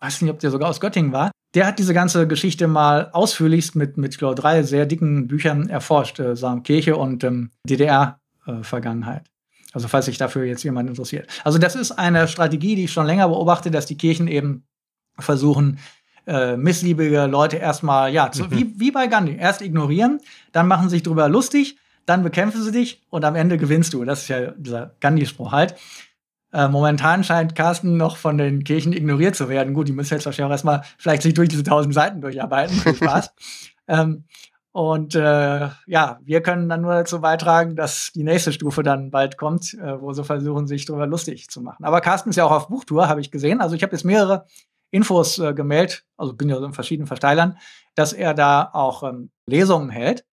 weiß nicht, ob der sogar aus Göttingen war, der hat diese ganze Geschichte mal ausführlichst mit, mit ich glaube, drei sehr dicken Büchern erforscht, äh, Samen Kirche und ähm, DDR-Vergangenheit. Äh, also falls sich dafür jetzt jemand interessiert. Also das ist eine Strategie, die ich schon länger beobachte, dass die Kirchen eben versuchen, äh, missliebige Leute erstmal, ja, zu, mhm. wie, wie bei Gandhi, erst ignorieren, dann machen sie sich drüber lustig, dann bekämpfen sie dich und am Ende gewinnst du. Das ist ja dieser Gandhi-Spruch halt. Äh, momentan scheint Carsten noch von den Kirchen ignoriert zu werden. Gut, die müssen jetzt wahrscheinlich auch erstmal vielleicht sich durch diese tausend Seiten durcharbeiten. Viel Spaß. ähm, und äh, ja, wir können dann nur dazu beitragen, dass die nächste Stufe dann bald kommt, äh, wo sie versuchen, sich darüber lustig zu machen. Aber Carsten ist ja auch auf Buchtour, habe ich gesehen. Also ich habe jetzt mehrere Infos äh, gemeldet, also bin ja so in verschiedenen Verteilern, dass er da auch ähm, Lesungen hält.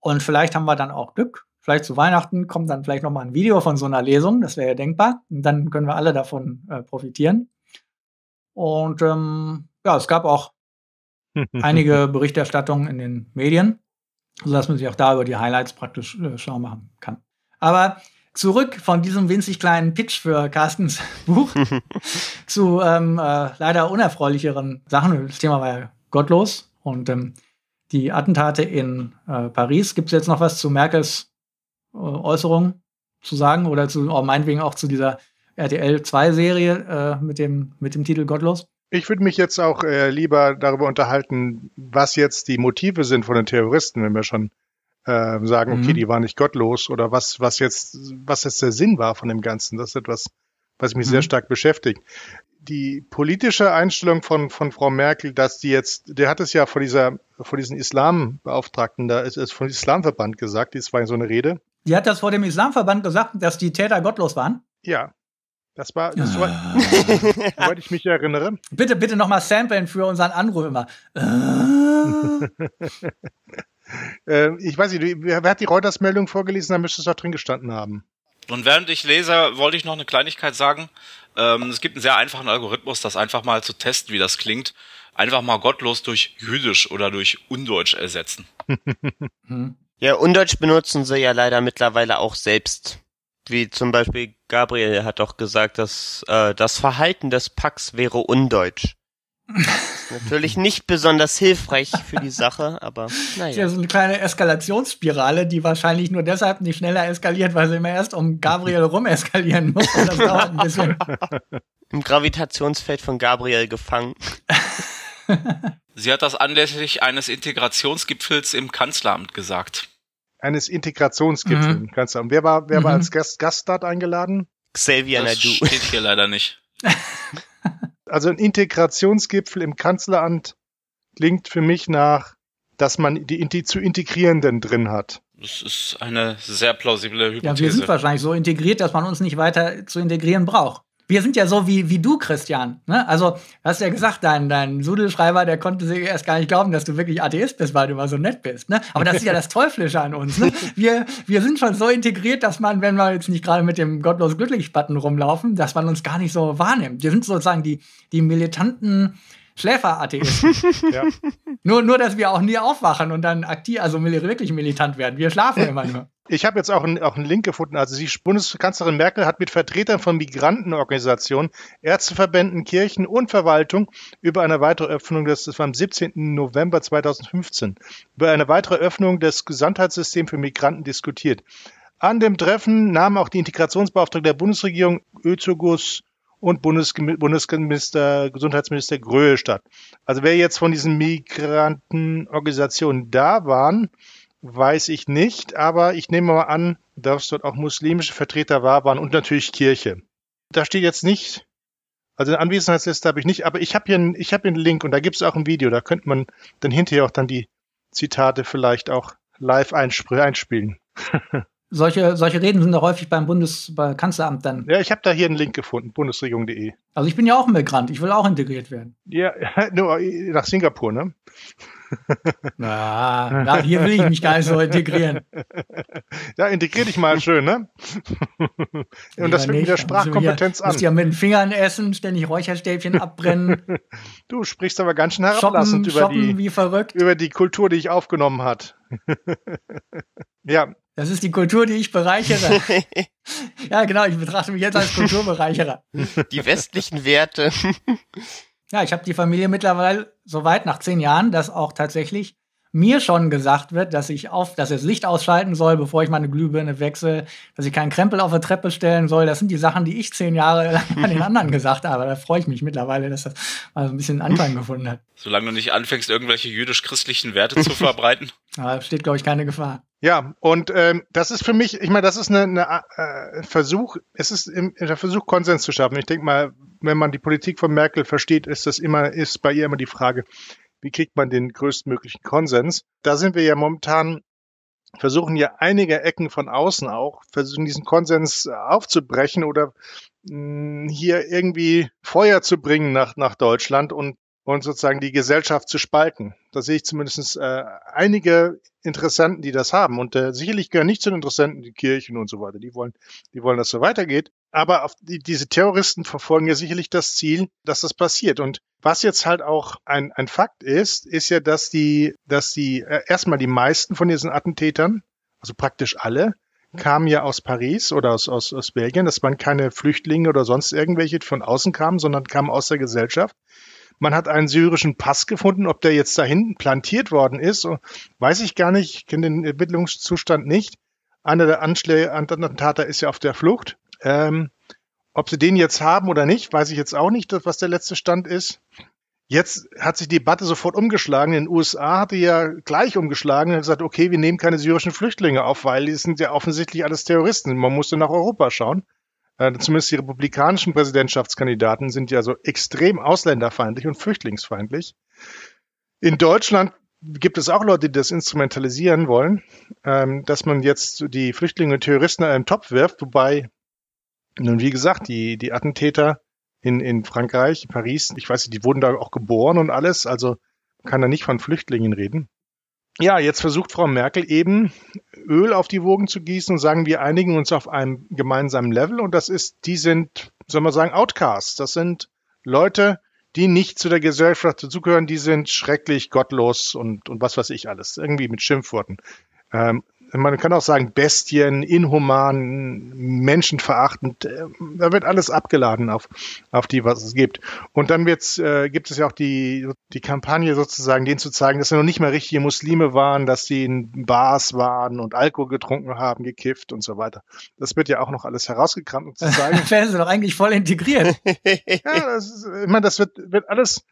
Und vielleicht haben wir dann auch Glück Vielleicht zu Weihnachten kommt dann vielleicht nochmal ein Video von so einer Lesung, das wäre ja denkbar. Und dann können wir alle davon äh, profitieren. Und ähm, ja, es gab auch einige Berichterstattungen in den Medien, sodass man sich auch da über die Highlights praktisch äh, schlau machen kann. Aber zurück von diesem winzig kleinen Pitch für Carstens Buch zu ähm, äh, leider unerfreulicheren Sachen. Das Thema war ja gottlos und ähm, die Attentate in äh, Paris. Gibt es jetzt noch was zu Merkels äh, Äußerung zu sagen oder zu, oh, meinetwegen auch zu dieser RTL 2 Serie äh, mit, dem, mit dem Titel Gottlos? Ich würde mich jetzt auch äh, lieber darüber unterhalten, was jetzt die Motive sind von den Terroristen, wenn wir schon äh, sagen, mhm. okay, die waren nicht gottlos oder was, was jetzt, was jetzt der Sinn war von dem Ganzen. Das ist etwas, was mich mhm. sehr stark beschäftigt. Die politische Einstellung von, von Frau Merkel, dass die jetzt, der hat es ja vor dieser, vor diesen Islambeauftragten, da ist es vom Islamverband gesagt, das war so eine Rede. Die hat das vor dem Islamverband gesagt, dass die Täter gottlos waren. Ja. Das war, das ah. war soweit ich mich erinnere. Bitte, bitte nochmal samplen für unseren Anruf äh, ich weiß nicht, wer hat die Reuters-Meldung vorgelesen? Da müsste es doch drin gestanden haben. Und während ich lese, wollte ich noch eine Kleinigkeit sagen. Ähm, es gibt einen sehr einfachen Algorithmus, das einfach mal zu testen, wie das klingt. Einfach mal gottlos durch jüdisch oder durch undeutsch ersetzen. hm. Ja, Undeutsch benutzen sie ja leider mittlerweile auch selbst. Wie zum Beispiel Gabriel hat doch gesagt, dass äh, das Verhalten des Packs wäre undeutsch. Natürlich nicht besonders hilfreich für die Sache, aber naja. Ja, so eine kleine Eskalationsspirale, die wahrscheinlich nur deshalb nicht schneller eskaliert, weil sie immer erst um Gabriel rum eskalieren muss. Und das dauert ein bisschen. Im Gravitationsfeld von Gabriel gefangen. Sie hat das anlässlich eines Integrationsgipfels im Kanzleramt gesagt eines Integrationsgipfels mhm. kannst du sagen. Wer war, wer mhm. war als Gast, Gaststart eingeladen? Xavier das Nadu. steht hier leider nicht. also ein Integrationsgipfel im Kanzleramt klingt für mich nach, dass man die, die zu Integrierenden drin hat. Das ist eine sehr plausible Hypothese. Ja, wir sind wahrscheinlich so integriert, dass man uns nicht weiter zu integrieren braucht wir sind ja so wie, wie du, Christian. Ne? Also, hast ja gesagt, dein, dein Sudelschreiber, der konnte sich erst gar nicht glauben, dass du wirklich Atheist bist, weil du mal so nett bist. Ne? Aber das ist ja das Teuflische an uns. Ne? Wir, wir sind schon so integriert, dass man, wenn wir jetzt nicht gerade mit dem gottlos glücklich-Button rumlaufen, dass man uns gar nicht so wahrnimmt. Wir sind sozusagen die, die militanten Schläfer-Atheisten. Ja. Nur, nur, dass wir auch nie aufwachen und dann aktiv, also wirklich militant werden. Wir schlafen immer nur. Ich habe jetzt auch einen, auch einen Link gefunden. Also die Bundeskanzlerin Merkel hat mit Vertretern von Migrantenorganisationen, Ärzteverbänden, Kirchen und Verwaltung über eine weitere Öffnung, des, das war am 17. November 2015, über eine weitere Öffnung des Gesundheitssystems für Migranten diskutiert. An dem Treffen nahmen auch die Integrationsbeauftragte der Bundesregierung Özogus und Bundes Bundesminister, Gesundheitsminister Gröhe statt. Also wer jetzt von diesen Migrantenorganisationen da waren, weiß ich nicht, aber ich nehme mal an, dass dort auch muslimische Vertreter wahr waren und natürlich Kirche. Da steht jetzt nicht, also eine Anwesenheitsliste habe ich nicht, aber ich habe hier, einen, ich habe hier einen Link und da gibt es auch ein Video, da könnte man dann hinterher auch dann die Zitate vielleicht auch live einspielen. solche, solche Reden sind da häufig beim Bundeskanzleramt dann. Ja, ich habe da hier einen Link gefunden, bundesregierung.de. Also ich bin ja auch ein Migrant, ich will auch integriert werden. Ja, nur nach Singapur, ne? Na, na, hier will ich mich gar nicht so integrieren. Ja, integrier dich mal schön, ne? Und ja, das fängt mit der Sprachkompetenz an. Du musst ja mit den Fingern essen, ständig Räucherstäbchen abbrennen. Du sprichst aber ganz schön herablassend shoppen, über, shoppen die, über die Kultur, die ich aufgenommen hat. ja, das ist die Kultur, die ich bereichere. ja, genau, ich betrachte mich jetzt als Kulturbereicherer. Die westlichen Werte. ja, ich habe die Familie mittlerweile so weit nach zehn Jahren, dass auch tatsächlich mir schon gesagt wird, dass ich auf, dass ich das Licht ausschalten soll, bevor ich meine Glühbirne wechsle, dass ich keinen Krempel auf der Treppe stellen soll. Das sind die Sachen, die ich zehn Jahre lang an den anderen gesagt habe. Da freue ich mich mittlerweile, dass das mal so ein bisschen Anfang gefunden hat. Solange du nicht anfängst, irgendwelche jüdisch-christlichen Werte zu verbreiten. Da steht, glaube ich, keine Gefahr. Ja, und ähm, das ist für mich, ich meine, das ist ein äh, Versuch, es ist im, der Versuch, Konsens zu schaffen. Ich denke mal, wenn man die Politik von Merkel versteht, ist das immer, ist bei ihr immer die Frage, wie kriegt man den größtmöglichen Konsens. Da sind wir ja momentan, versuchen ja einige Ecken von außen auch, versuchen diesen Konsens äh, aufzubrechen oder mh, mm, hier irgendwie Feuer zu bringen nach, nach Deutschland und und sozusagen die Gesellschaft zu spalten. Da sehe ich zumindest äh, einige Interessenten, die das haben. Und äh, sicherlich gehören nicht zu den Interessenten die Kirchen und so weiter. Die wollen, die wollen, dass so weitergeht. Aber auf die, diese Terroristen verfolgen ja sicherlich das Ziel, dass das passiert. Und was jetzt halt auch ein, ein Fakt ist, ist ja, dass die, dass die äh, erstmal die meisten von diesen Attentätern, also praktisch alle, mhm. kamen ja aus Paris oder aus, aus, aus Belgien. Das waren keine Flüchtlinge oder sonst irgendwelche, die von außen kamen, sondern kamen aus der Gesellschaft. Man hat einen syrischen Pass gefunden. Ob der jetzt da hinten plantiert worden ist, weiß ich gar nicht. Ich kenne den Ermittlungszustand nicht. Einer der Anschläge, Attentäter ist ja auf der Flucht. Ähm, ob sie den jetzt haben oder nicht, weiß ich jetzt auch nicht, was der letzte Stand ist. Jetzt hat sich die Debatte sofort umgeschlagen. In den USA hat die ja gleich umgeschlagen und gesagt, okay, wir nehmen keine syrischen Flüchtlinge auf, weil die sind ja offensichtlich alles Terroristen. Man musste nach Europa schauen. Äh, zumindest die republikanischen Präsidentschaftskandidaten sind ja so extrem ausländerfeindlich und flüchtlingsfeindlich. In Deutschland gibt es auch Leute, die das instrumentalisieren wollen, ähm, dass man jetzt die Flüchtlinge und Terroristen in einen Topf wirft, wobei nun, wie gesagt, die, die Attentäter in, in Frankreich, Paris, ich weiß nicht, die wurden da auch geboren und alles, also kann da nicht von Flüchtlingen reden. Ja, jetzt versucht Frau Merkel eben Öl auf die Wogen zu gießen und sagen, wir einigen uns auf einem gemeinsamen Level und das ist, die sind, soll man sagen, Outcasts. Das sind Leute, die nicht zu der Gesellschaft dazugehören, die sind schrecklich gottlos und, und was weiß ich alles. Irgendwie mit Schimpfworten. Ähm, man kann auch sagen Bestien, inhuman, menschenverachtend. Äh, da wird alles abgeladen auf, auf die, was es gibt. Und dann wird's, äh, gibt es ja auch die, die Kampagne sozusagen, denen zu zeigen, dass sie noch nicht mal richtige Muslime waren, dass sie in Bars waren und Alkohol getrunken haben, gekifft und so weiter. Das wird ja auch noch alles herausgekramt und zu zeigen. werden sie doch eigentlich voll integriert. ja, das ist, ich meine, das wird, wird alles,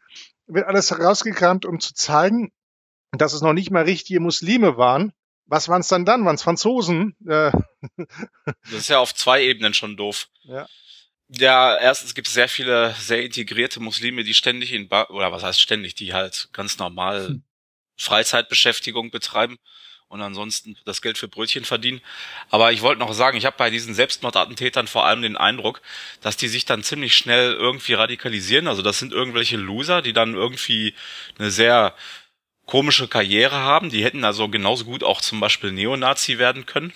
wird alles herausgekramt, um zu zeigen, dass es noch nicht mal richtige Muslime waren, was waren es dann dann? Waren es Franzosen? Äh. Das ist ja auf zwei Ebenen schon doof. Ja. Ja, erstens gibt es sehr viele sehr integrierte Muslime, die ständig in ba oder was heißt ständig, die halt ganz normal hm. Freizeitbeschäftigung betreiben und ansonsten das Geld für Brötchen verdienen. Aber ich wollte noch sagen, ich habe bei diesen Selbstmordattentätern vor allem den Eindruck, dass die sich dann ziemlich schnell irgendwie radikalisieren. Also das sind irgendwelche Loser, die dann irgendwie eine sehr komische Karriere haben. Die hätten also genauso gut auch zum Beispiel Neonazi werden können.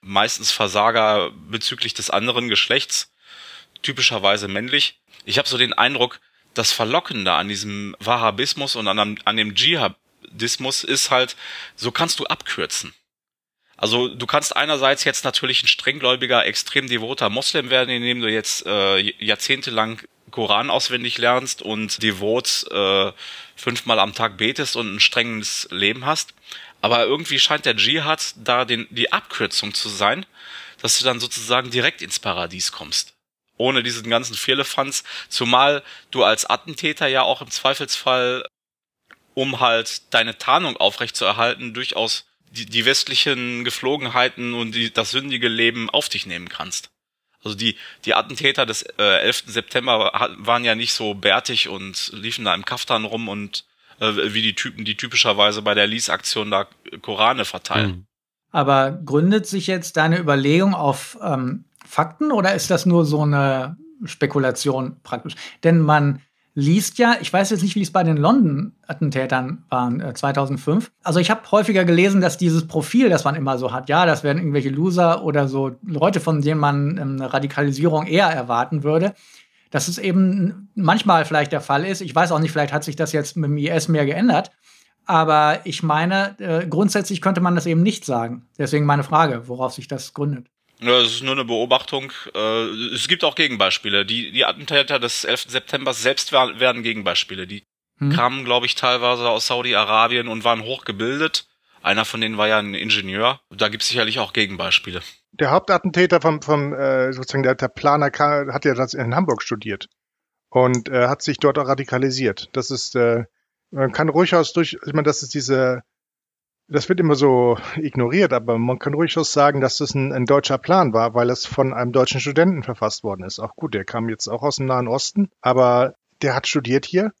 Meistens Versager bezüglich des anderen Geschlechts, typischerweise männlich. Ich habe so den Eindruck, das Verlockende an diesem Wahhabismus und an, an dem Dschihadismus ist halt, so kannst du abkürzen. Also du kannst einerseits jetzt natürlich ein strenggläubiger, extrem devoter Moslem werden, indem du jetzt äh, jahrzehntelang Koran auswendig lernst und devot äh, fünfmal am Tag betest und ein strenges Leben hast. Aber irgendwie scheint der Dschihad da den, die Abkürzung zu sein, dass du dann sozusagen direkt ins Paradies kommst. Ohne diesen ganzen Firlefanz, zumal du als Attentäter ja auch im Zweifelsfall, um halt deine Tarnung aufrechtzuerhalten, durchaus die, die westlichen Geflogenheiten und die, das sündige Leben auf dich nehmen kannst. Also die, die Attentäter des äh, 11. September waren ja nicht so bärtig und liefen da im Kaftan rum und äh, wie die Typen, die typischerweise bei der Lease-Aktion da Korane verteilen. Mhm. Aber gründet sich jetzt deine Überlegung auf ähm, Fakten oder ist das nur so eine Spekulation praktisch? Denn man liest ja, ich weiß jetzt nicht, wie es bei den London-Attentätern waren, äh, 2005. Also ich habe häufiger gelesen, dass dieses Profil, das man immer so hat, ja, das wären irgendwelche Loser oder so Leute, von denen man ähm, eine Radikalisierung eher erwarten würde, dass es eben manchmal vielleicht der Fall ist. Ich weiß auch nicht, vielleicht hat sich das jetzt mit dem IS mehr geändert. Aber ich meine, äh, grundsätzlich könnte man das eben nicht sagen. Deswegen meine Frage, worauf sich das gründet. Ja, es ist nur eine Beobachtung. Äh, es gibt auch Gegenbeispiele. Die, die Attentäter des 11. September selbst werden Gegenbeispiele. Die hm. kamen, glaube ich, teilweise aus Saudi-Arabien und waren hochgebildet. Einer von denen war ja ein Ingenieur. Da gibt es sicherlich auch Gegenbeispiele. Der Hauptattentäter vom, vom äh, sozusagen der, der Planer hat ja das in Hamburg studiert und äh, hat sich dort auch radikalisiert. Das ist, äh, man kann durchaus durch, ich meine, das ist diese das wird immer so ignoriert, aber man kann ruhig schon sagen, dass das ein, ein, deutscher Plan war, weil es von einem deutschen Studenten verfasst worden ist. Auch gut, der kam jetzt auch aus dem Nahen Osten, aber der hat studiert hier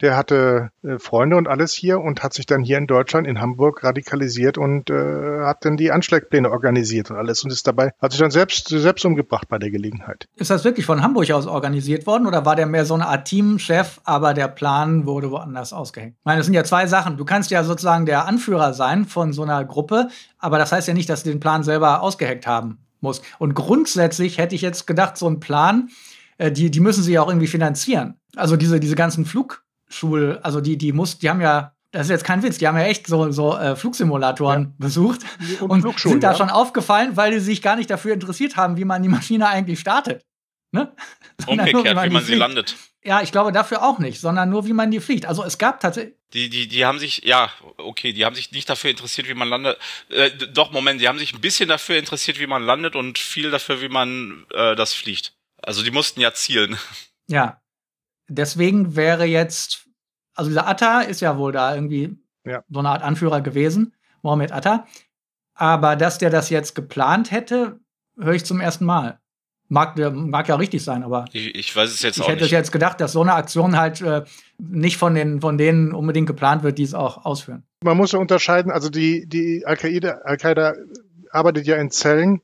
der hatte äh, Freunde und alles hier und hat sich dann hier in Deutschland, in Hamburg radikalisiert und äh, hat dann die Anschlagpläne organisiert und alles und ist dabei, hat sich dann selbst, selbst umgebracht bei der Gelegenheit. Ist das wirklich von Hamburg aus organisiert worden oder war der mehr so eine Art Teamchef, aber der Plan wurde woanders ausgehängt? Ich meine, das sind ja zwei Sachen. Du kannst ja sozusagen der Anführer sein von so einer Gruppe, aber das heißt ja nicht, dass sie den Plan selber ausgeheckt haben muss. Und grundsätzlich hätte ich jetzt gedacht, so ein Plan, äh, die, die müssen sie ja auch irgendwie finanzieren. Also diese, diese ganzen Flug, Schul, also die, die muss, die haben ja, das ist jetzt kein Witz, die haben ja echt so, so äh, Flugsimulatoren ja. besucht und, und sind da ja. schon aufgefallen, weil die sich gar nicht dafür interessiert haben, wie man die Maschine eigentlich startet. Ne? Umgekehrt, nur, wie man, wie man sie landet. Ja, ich glaube dafür auch nicht, sondern nur, wie man die fliegt. Also es gab tatsächlich. Die, die, die haben sich, ja, okay, die haben sich nicht dafür interessiert, wie man landet. Äh, doch, Moment, die haben sich ein bisschen dafür interessiert, wie man landet und viel dafür, wie man äh, das fliegt. Also die mussten ja zielen. Ja, deswegen wäre jetzt, also dieser Atta ist ja wohl da irgendwie ja. so eine Art Anführer gewesen, Mohammed Atta. Aber dass der das jetzt geplant hätte, höre ich zum ersten Mal. Mag, mag ja richtig sein, aber. Ich, ich weiß es jetzt ich auch nicht. Ich hätte jetzt gedacht, dass so eine Aktion halt äh, nicht von, den, von denen unbedingt geplant wird, die es auch ausführen. Man muss ja unterscheiden, also die, die Al-Qaida Al arbeitet ja in Zellen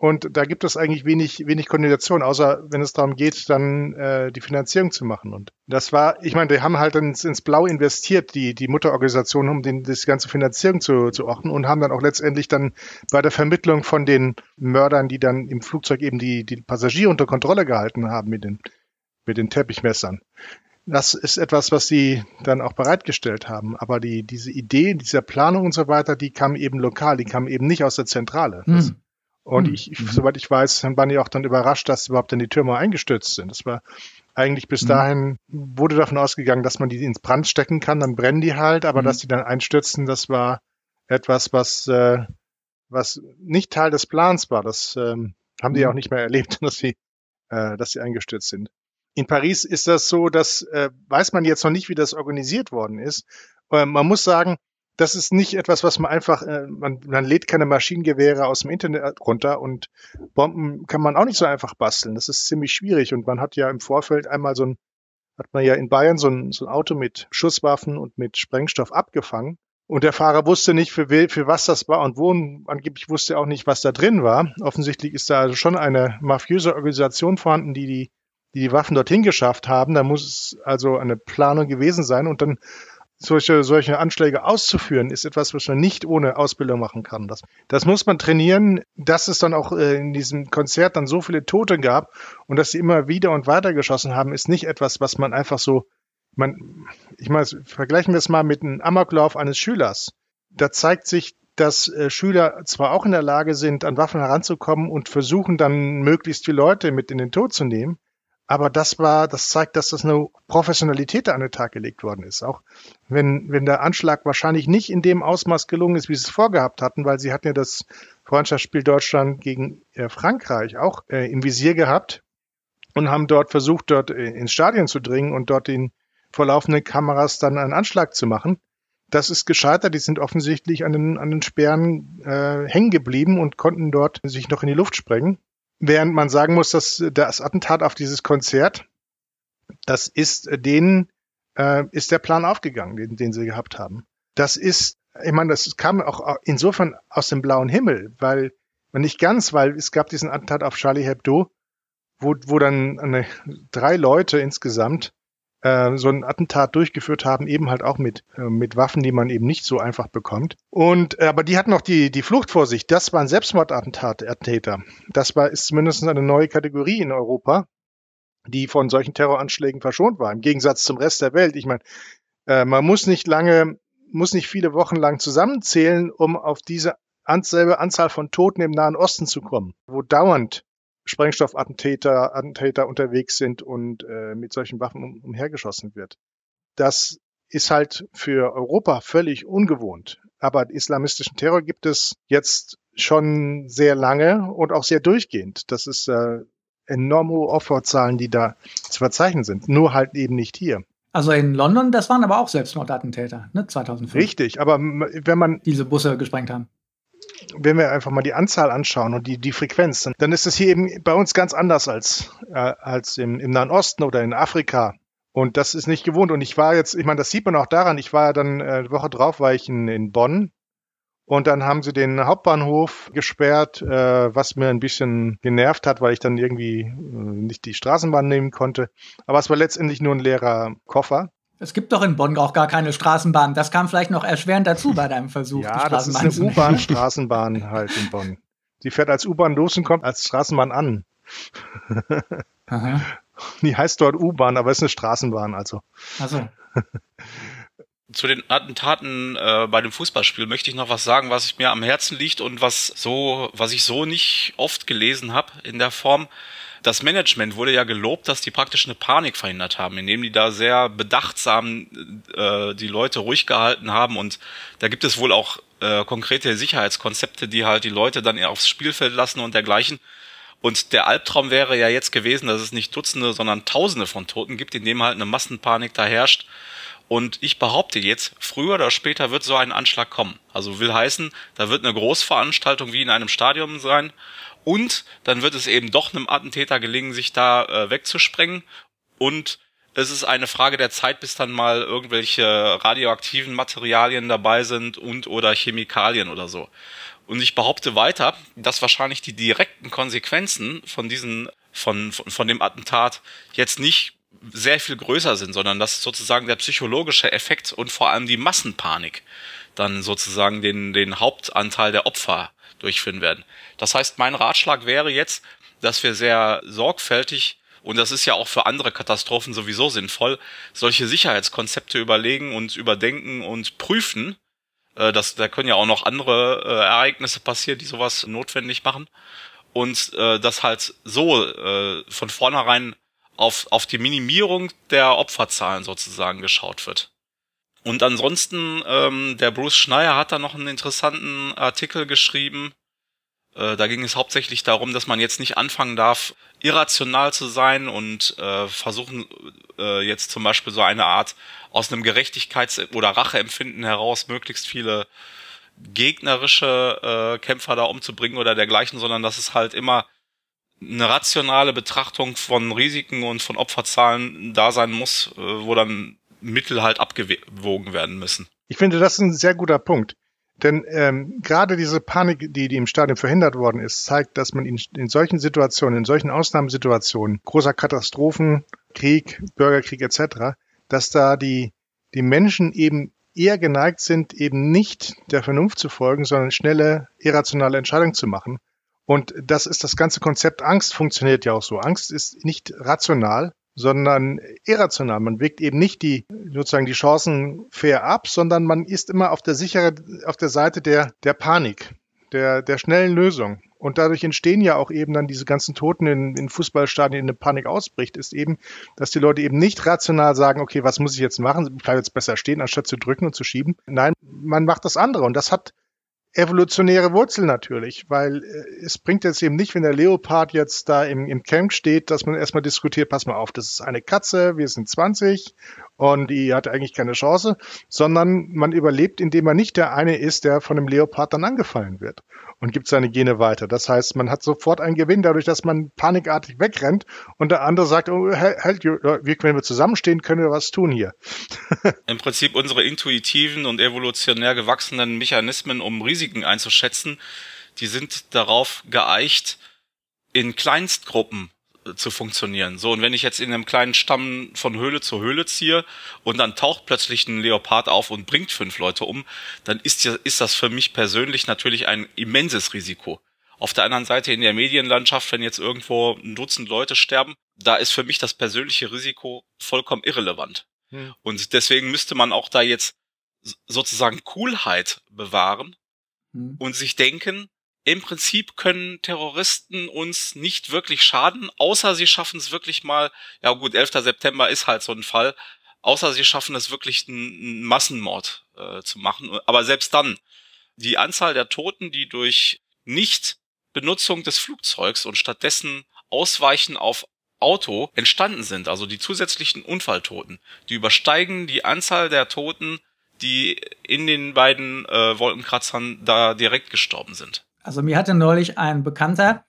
und da gibt es eigentlich wenig, wenig Koordination, außer wenn es darum geht, dann äh, die Finanzierung zu machen. Und das war, ich meine, die haben halt ins, ins Blau investiert, die, die Mutterorganisation, um den, das ganze Finanzierung zu, zu ordnen und haben dann auch letztendlich dann bei der Vermittlung von den Mördern, die dann im Flugzeug eben die, die Passagiere unter Kontrolle gehalten haben mit den, mit den Teppichmessern. Das ist etwas, was sie dann auch bereitgestellt haben. Aber die, diese Idee, diese Planung und so weiter, die kam eben lokal, die kam eben nicht aus der Zentrale. Mhm. Das, hm. Und hm. mhm. ich, soweit ich weiß, waren die auch dann überrascht, dass überhaupt dann die Türme eingestürzt sind. Das war eigentlich bis mhm. dahin wurde davon ausgegangen, dass man die ins Brand stecken kann, dann brennen die halt, aber mhm. dass die dann einstürzen, das war etwas, was, äh, was nicht Teil des Plans war. Das ähm, haben die mhm. auch nicht mehr erlebt, dass sie, äh, dass sie eingestürzt sind. In Paris ist das so, dass äh, weiß man jetzt noch nicht, wie das organisiert worden ist. Äh, man muss sagen, das ist nicht etwas, was man einfach, äh, man, man lädt keine Maschinengewehre aus dem Internet runter und Bomben kann man auch nicht so einfach basteln. Das ist ziemlich schwierig und man hat ja im Vorfeld einmal so ein, hat man ja in Bayern so ein, so ein Auto mit Schusswaffen und mit Sprengstoff abgefangen. Und der Fahrer wusste nicht, für, für was das war und wo. Und angeblich wusste er auch nicht, was da drin war. Offensichtlich ist da also schon eine mafiöse Organisation vorhanden, die die, die, die Waffen dorthin geschafft haben. Da muss es also eine Planung gewesen sein. Und dann solche, solche Anschläge auszuführen, ist etwas, was man nicht ohne Ausbildung machen kann. Das, das muss man trainieren, dass es dann auch äh, in diesem Konzert dann so viele Tote gab und dass sie immer wieder und weiter geschossen haben, ist nicht etwas, was man einfach so, man, ich meine, vergleichen wir es mal mit einem Amoklauf eines Schülers. Da zeigt sich, dass äh, Schüler zwar auch in der Lage sind, an Waffen heranzukommen und versuchen dann möglichst viele Leute mit in den Tod zu nehmen, aber das war, das zeigt, dass das eine Professionalität da an den Tag gelegt worden ist. Auch wenn, wenn der Anschlag wahrscheinlich nicht in dem Ausmaß gelungen ist, wie sie es vorgehabt hatten, weil sie hatten ja das Freundschaftsspiel Deutschland gegen äh, Frankreich auch äh, im Visier gehabt und haben dort versucht, dort äh, ins Stadion zu dringen und dort den vor Kameras dann einen Anschlag zu machen. Das ist gescheitert. Die sind offensichtlich an den, an den Sperren äh, hängen geblieben und konnten dort sich noch in die Luft sprengen. Während man sagen muss, dass das Attentat auf dieses Konzert, das ist äh, denen, äh, ist der Plan aufgegangen, den, den sie gehabt haben. Das ist, ich meine, das kam auch äh, insofern aus dem blauen Himmel, weil, nicht ganz, weil es gab diesen Attentat auf Charlie Hebdo, wo, wo dann eine, äh, drei Leute insgesamt äh, so ein Attentat durchgeführt haben, eben halt auch mit, äh, mit Waffen, die man eben nicht so einfach bekommt. Und äh, aber die hatten auch die, die Flucht vor sich. Das waren Selbstmordattentäter. Das war, ist zumindest eine neue Kategorie in Europa, die von solchen Terroranschlägen verschont war, im Gegensatz zum Rest der Welt. Ich meine, äh, man muss nicht lange, muss nicht viele Wochen lang zusammenzählen, um auf diese selbe Anzahl von Toten im Nahen Osten zu kommen, wo dauernd Sprengstoffattentäter Attentäter unterwegs sind und äh, mit solchen Waffen um, umhergeschossen wird. Das ist halt für Europa völlig ungewohnt. Aber islamistischen Terror gibt es jetzt schon sehr lange und auch sehr durchgehend. Das ist äh, enorm hohe Opferzahlen, die da zu verzeichnen sind. Nur halt eben nicht hier. Also in London, das waren aber auch Selbstmordattentäter, ne, 2005. Richtig, aber wenn man. Diese Busse gesprengt haben wenn wir einfach mal die Anzahl anschauen und die, die Frequenz, dann, dann ist es hier eben bei uns ganz anders als, äh, als im, im Nahen Osten oder in Afrika. Und das ist nicht gewohnt. Und ich war jetzt, ich meine, das sieht man auch daran, ich war dann äh, Woche drauf, war ich in, in Bonn und dann haben sie den Hauptbahnhof gesperrt, äh, was mir ein bisschen genervt hat, weil ich dann irgendwie äh, nicht die Straßenbahn nehmen konnte. Aber es war letztendlich nur ein leerer Koffer. Es gibt doch in Bonn auch gar keine Straßenbahn. Das kam vielleicht noch erschwerend dazu bei deinem Versuch. ja, das ist eine U-Bahn-Straßenbahn halt in Bonn. Die fährt als U-Bahn los und kommt als Straßenbahn an. Die heißt dort U-Bahn, aber ist eine Straßenbahn, also. Also. Zu den Attentaten äh, bei dem Fußballspiel möchte ich noch was sagen, was mir am Herzen liegt und was so, was ich so nicht oft gelesen habe in der Form das Management wurde ja gelobt, dass die praktisch eine Panik verhindert haben, indem die da sehr bedachtsam äh, die Leute ruhig gehalten haben. Und da gibt es wohl auch äh, konkrete Sicherheitskonzepte, die halt die Leute dann eher aufs Spielfeld lassen und dergleichen. Und der Albtraum wäre ja jetzt gewesen, dass es nicht Dutzende, sondern Tausende von Toten gibt, in dem halt eine Massenpanik da herrscht. Und ich behaupte jetzt, früher oder später wird so ein Anschlag kommen. Also will heißen, da wird eine Großveranstaltung wie in einem Stadion sein und dann wird es eben doch einem Attentäter gelingen, sich da äh, wegzusprengen. Und es ist eine Frage der Zeit, bis dann mal irgendwelche radioaktiven Materialien dabei sind und oder Chemikalien oder so. Und ich behaupte weiter, dass wahrscheinlich die direkten Konsequenzen von diesen, von, von, von dem Attentat jetzt nicht sehr viel größer sind, sondern dass sozusagen der psychologische Effekt und vor allem die Massenpanik dann sozusagen den, den Hauptanteil der Opfer durchführen werden. Das heißt, mein Ratschlag wäre jetzt, dass wir sehr sorgfältig und das ist ja auch für andere Katastrophen sowieso sinnvoll, solche Sicherheitskonzepte überlegen und überdenken und prüfen. Äh, das, da können ja auch noch andere äh, Ereignisse passieren, die sowas notwendig machen. Und äh, das halt so von vornherein auf, auf die Minimierung der Opferzahlen sozusagen geschaut wird. Und ansonsten, ähm, der Bruce Schneier hat da noch einen interessanten Artikel geschrieben. Äh, da ging es hauptsächlich darum, dass man jetzt nicht anfangen darf, irrational zu sein und äh, versuchen äh, jetzt zum Beispiel so eine Art aus einem Gerechtigkeits- oder Racheempfinden heraus möglichst viele gegnerische äh, Kämpfer da umzubringen oder dergleichen, sondern dass es halt immer eine rationale Betrachtung von Risiken und von Opferzahlen da sein muss, äh, wo dann Mittel halt abgewogen werden müssen. Ich finde, das ist ein sehr guter Punkt. Denn ähm, gerade diese Panik, die, die im Stadion verhindert worden ist, zeigt, dass man in, in solchen Situationen, in solchen Ausnahmesituationen, großer Katastrophen, Krieg, Bürgerkrieg etc., dass da die, die Menschen eben eher geneigt sind, eben nicht der Vernunft zu folgen, sondern schnelle, irrationale Entscheidungen zu machen. Und das ist das ganze Konzept Angst funktioniert ja auch so. Angst ist nicht rational, sondern irrational. Man wirkt eben nicht die, sozusagen die Chancen fair ab, sondern man ist immer auf der sicheren, auf der Seite der, der Panik, der, der schnellen Lösung. Und dadurch entstehen ja auch eben dann diese ganzen Toten in, in Fußballstadien, in eine Panik ausbricht, ist eben, dass die Leute eben nicht rational sagen, okay, was muss ich jetzt machen? Ich bleibe jetzt besser stehen, anstatt zu drücken und zu schieben. Nein, man macht das andere. Und das hat evolutionäre Wurzel natürlich, weil äh, es bringt jetzt eben nicht, wenn der Leopard jetzt da im, im Camp steht, dass man erstmal diskutiert, pass mal auf, das ist eine Katze, wir sind 20 und die hat eigentlich keine Chance, sondern man überlebt, indem man nicht der eine ist, der von dem Leopard dann angefallen wird und gibt seine Gene weiter. Das heißt, man hat sofort einen Gewinn dadurch, dass man panikartig wegrennt und der andere sagt, oh, halt, wenn wir zusammenstehen, können wir was tun hier. Im Prinzip unsere intuitiven und evolutionär gewachsenen Mechanismen, um Risiken einzuschätzen, die sind darauf geeicht, in Kleinstgruppen zu funktionieren. So, und wenn ich jetzt in einem kleinen Stamm von Höhle zu Höhle ziehe und dann taucht plötzlich ein Leopard auf und bringt fünf Leute um, dann ist, ist das für mich persönlich natürlich ein immenses Risiko. Auf der anderen Seite in der Medienlandschaft, wenn jetzt irgendwo ein Dutzend Leute sterben, da ist für mich das persönliche Risiko vollkommen irrelevant. Hm. Und deswegen müsste man auch da jetzt sozusagen Coolheit bewahren hm. und sich denken, im Prinzip können Terroristen uns nicht wirklich schaden, außer sie schaffen es wirklich mal, ja gut, 11. September ist halt so ein Fall, außer sie schaffen es wirklich einen Massenmord äh, zu machen. Aber selbst dann, die Anzahl der Toten, die durch Nicht-Benutzung des Flugzeugs und stattdessen Ausweichen auf Auto entstanden sind, also die zusätzlichen Unfalltoten, die übersteigen die Anzahl der Toten, die in den beiden äh, Wolkenkratzern da direkt gestorben sind. Also mir hatte neulich ein Bekannter,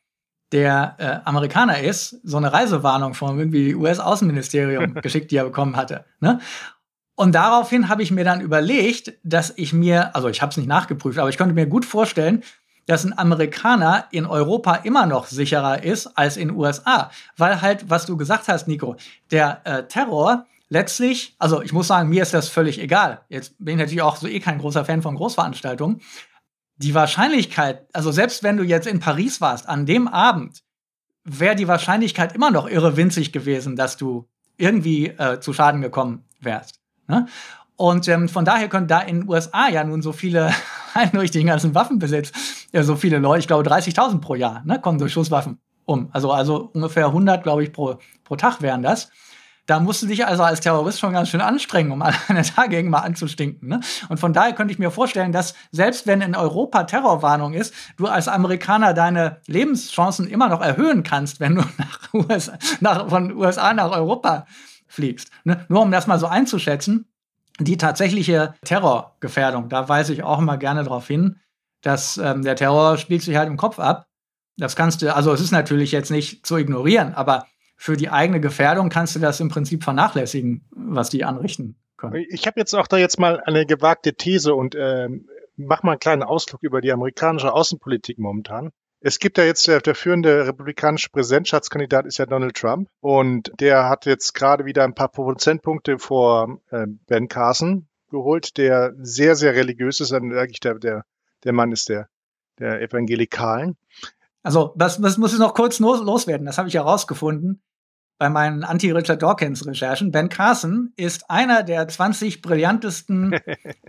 der äh, Amerikaner ist, so eine Reisewarnung vom irgendwie US-Außenministerium geschickt, die er bekommen hatte. Ne? Und daraufhin habe ich mir dann überlegt, dass ich mir, also ich habe es nicht nachgeprüft, aber ich konnte mir gut vorstellen, dass ein Amerikaner in Europa immer noch sicherer ist als in USA. Weil halt, was du gesagt hast, Nico, der äh, Terror letztlich, also ich muss sagen, mir ist das völlig egal. Jetzt bin ich natürlich auch so eh kein großer Fan von Großveranstaltungen die Wahrscheinlichkeit, also selbst wenn du jetzt in Paris warst, an dem Abend, wäre die Wahrscheinlichkeit immer noch irre winzig gewesen, dass du irgendwie äh, zu Schaden gekommen wärst. Ne? Und ähm, von daher können da in den USA ja nun so viele, durch den ganzen Waffenbesitz, ja, so viele Leute, ich glaube 30.000 pro Jahr, ne, kommen durch Schusswaffen um. Also, also ungefähr 100, glaube ich, pro, pro Tag wären das. Da musst du dich also als Terrorist schon ganz schön anstrengen, um alleine dagegen mal anzustinken. Ne? Und von daher könnte ich mir vorstellen, dass selbst wenn in Europa Terrorwarnung ist, du als Amerikaner deine Lebenschancen immer noch erhöhen kannst, wenn du nach USA, nach, von USA nach Europa fliegst. Ne? Nur um das mal so einzuschätzen, die tatsächliche Terrorgefährdung, da weise ich auch immer gerne darauf hin, dass ähm, der Terror spielt sich halt im Kopf ab. Das kannst du, also es ist natürlich jetzt nicht zu ignorieren, aber für die eigene Gefährdung kannst du das im Prinzip vernachlässigen, was die anrichten können. Ich habe jetzt auch da jetzt mal eine gewagte These und äh, mach mal einen kleinen Ausflug über die amerikanische Außenpolitik momentan. Es gibt ja jetzt der, führende republikanische Präsidentschaftskandidat ist ja Donald Trump und der hat jetzt gerade wieder ein paar Prozentpunkte vor äh, Ben Carson geholt, der sehr sehr religiös ist, eigentlich der der der Mann ist der der Evangelikalen. Also das, das muss ich noch kurz loswerden. Das habe ich herausgefunden bei meinen Anti-Richard Dawkins-Recherchen. Ben Carson ist einer der 20 brillantesten äh,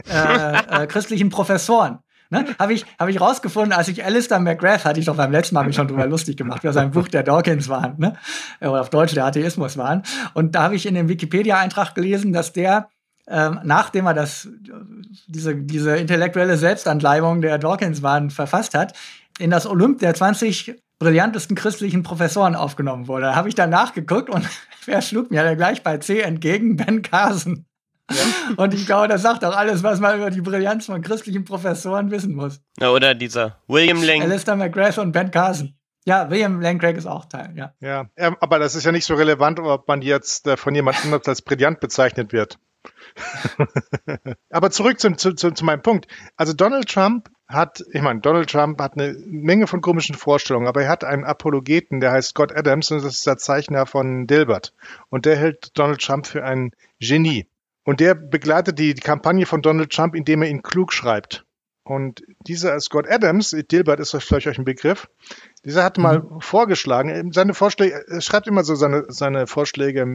äh, christlichen Professoren. Ne? Habe ich, hab ich rausgefunden, als ich Alistair McGrath, hatte ich doch beim letzten Mal mich schon drüber lustig gemacht, über sein Buch der Dawkins war, ne? oder auf Deutsch der Atheismus war. Und da habe ich in dem Wikipedia-Eintrag gelesen, dass der ähm, nachdem er das, diese, diese intellektuelle Selbstanleibung der Dawkins-Wahn verfasst hat, in das Olymp der 20 brillantesten christlichen Professoren aufgenommen wurde. Da habe ich danach geguckt und wer schlug mir da gleich bei C entgegen? Ben Carson. Ja. Und ich glaube, das sagt auch alles, was man über die Brillanz von christlichen Professoren wissen muss. Ja, oder dieser William Lang. Alistair McGrath und Ben Carson. Ja, William Craig ist auch Teil, ja. Ja, ähm, aber das ist ja nicht so relevant, ob man jetzt äh, von jemand anderem als brillant bezeichnet wird. Aber zurück zum, zu, zu, zu, meinem Punkt. Also Donald Trump hat, ich meine, Donald Trump hat eine Menge von komischen Vorstellungen, aber er hat einen Apologeten, der heißt Scott Adams und das ist der Zeichner von Dilbert. Und der hält Donald Trump für ein Genie. Und der begleitet die Kampagne von Donald Trump, indem er ihn klug schreibt. Und dieser Scott Adams, Dilbert ist vielleicht euch ein Begriff, dieser hat mal mhm. vorgeschlagen, seine Vorschläge, er schreibt immer so seine, seine Vorschläge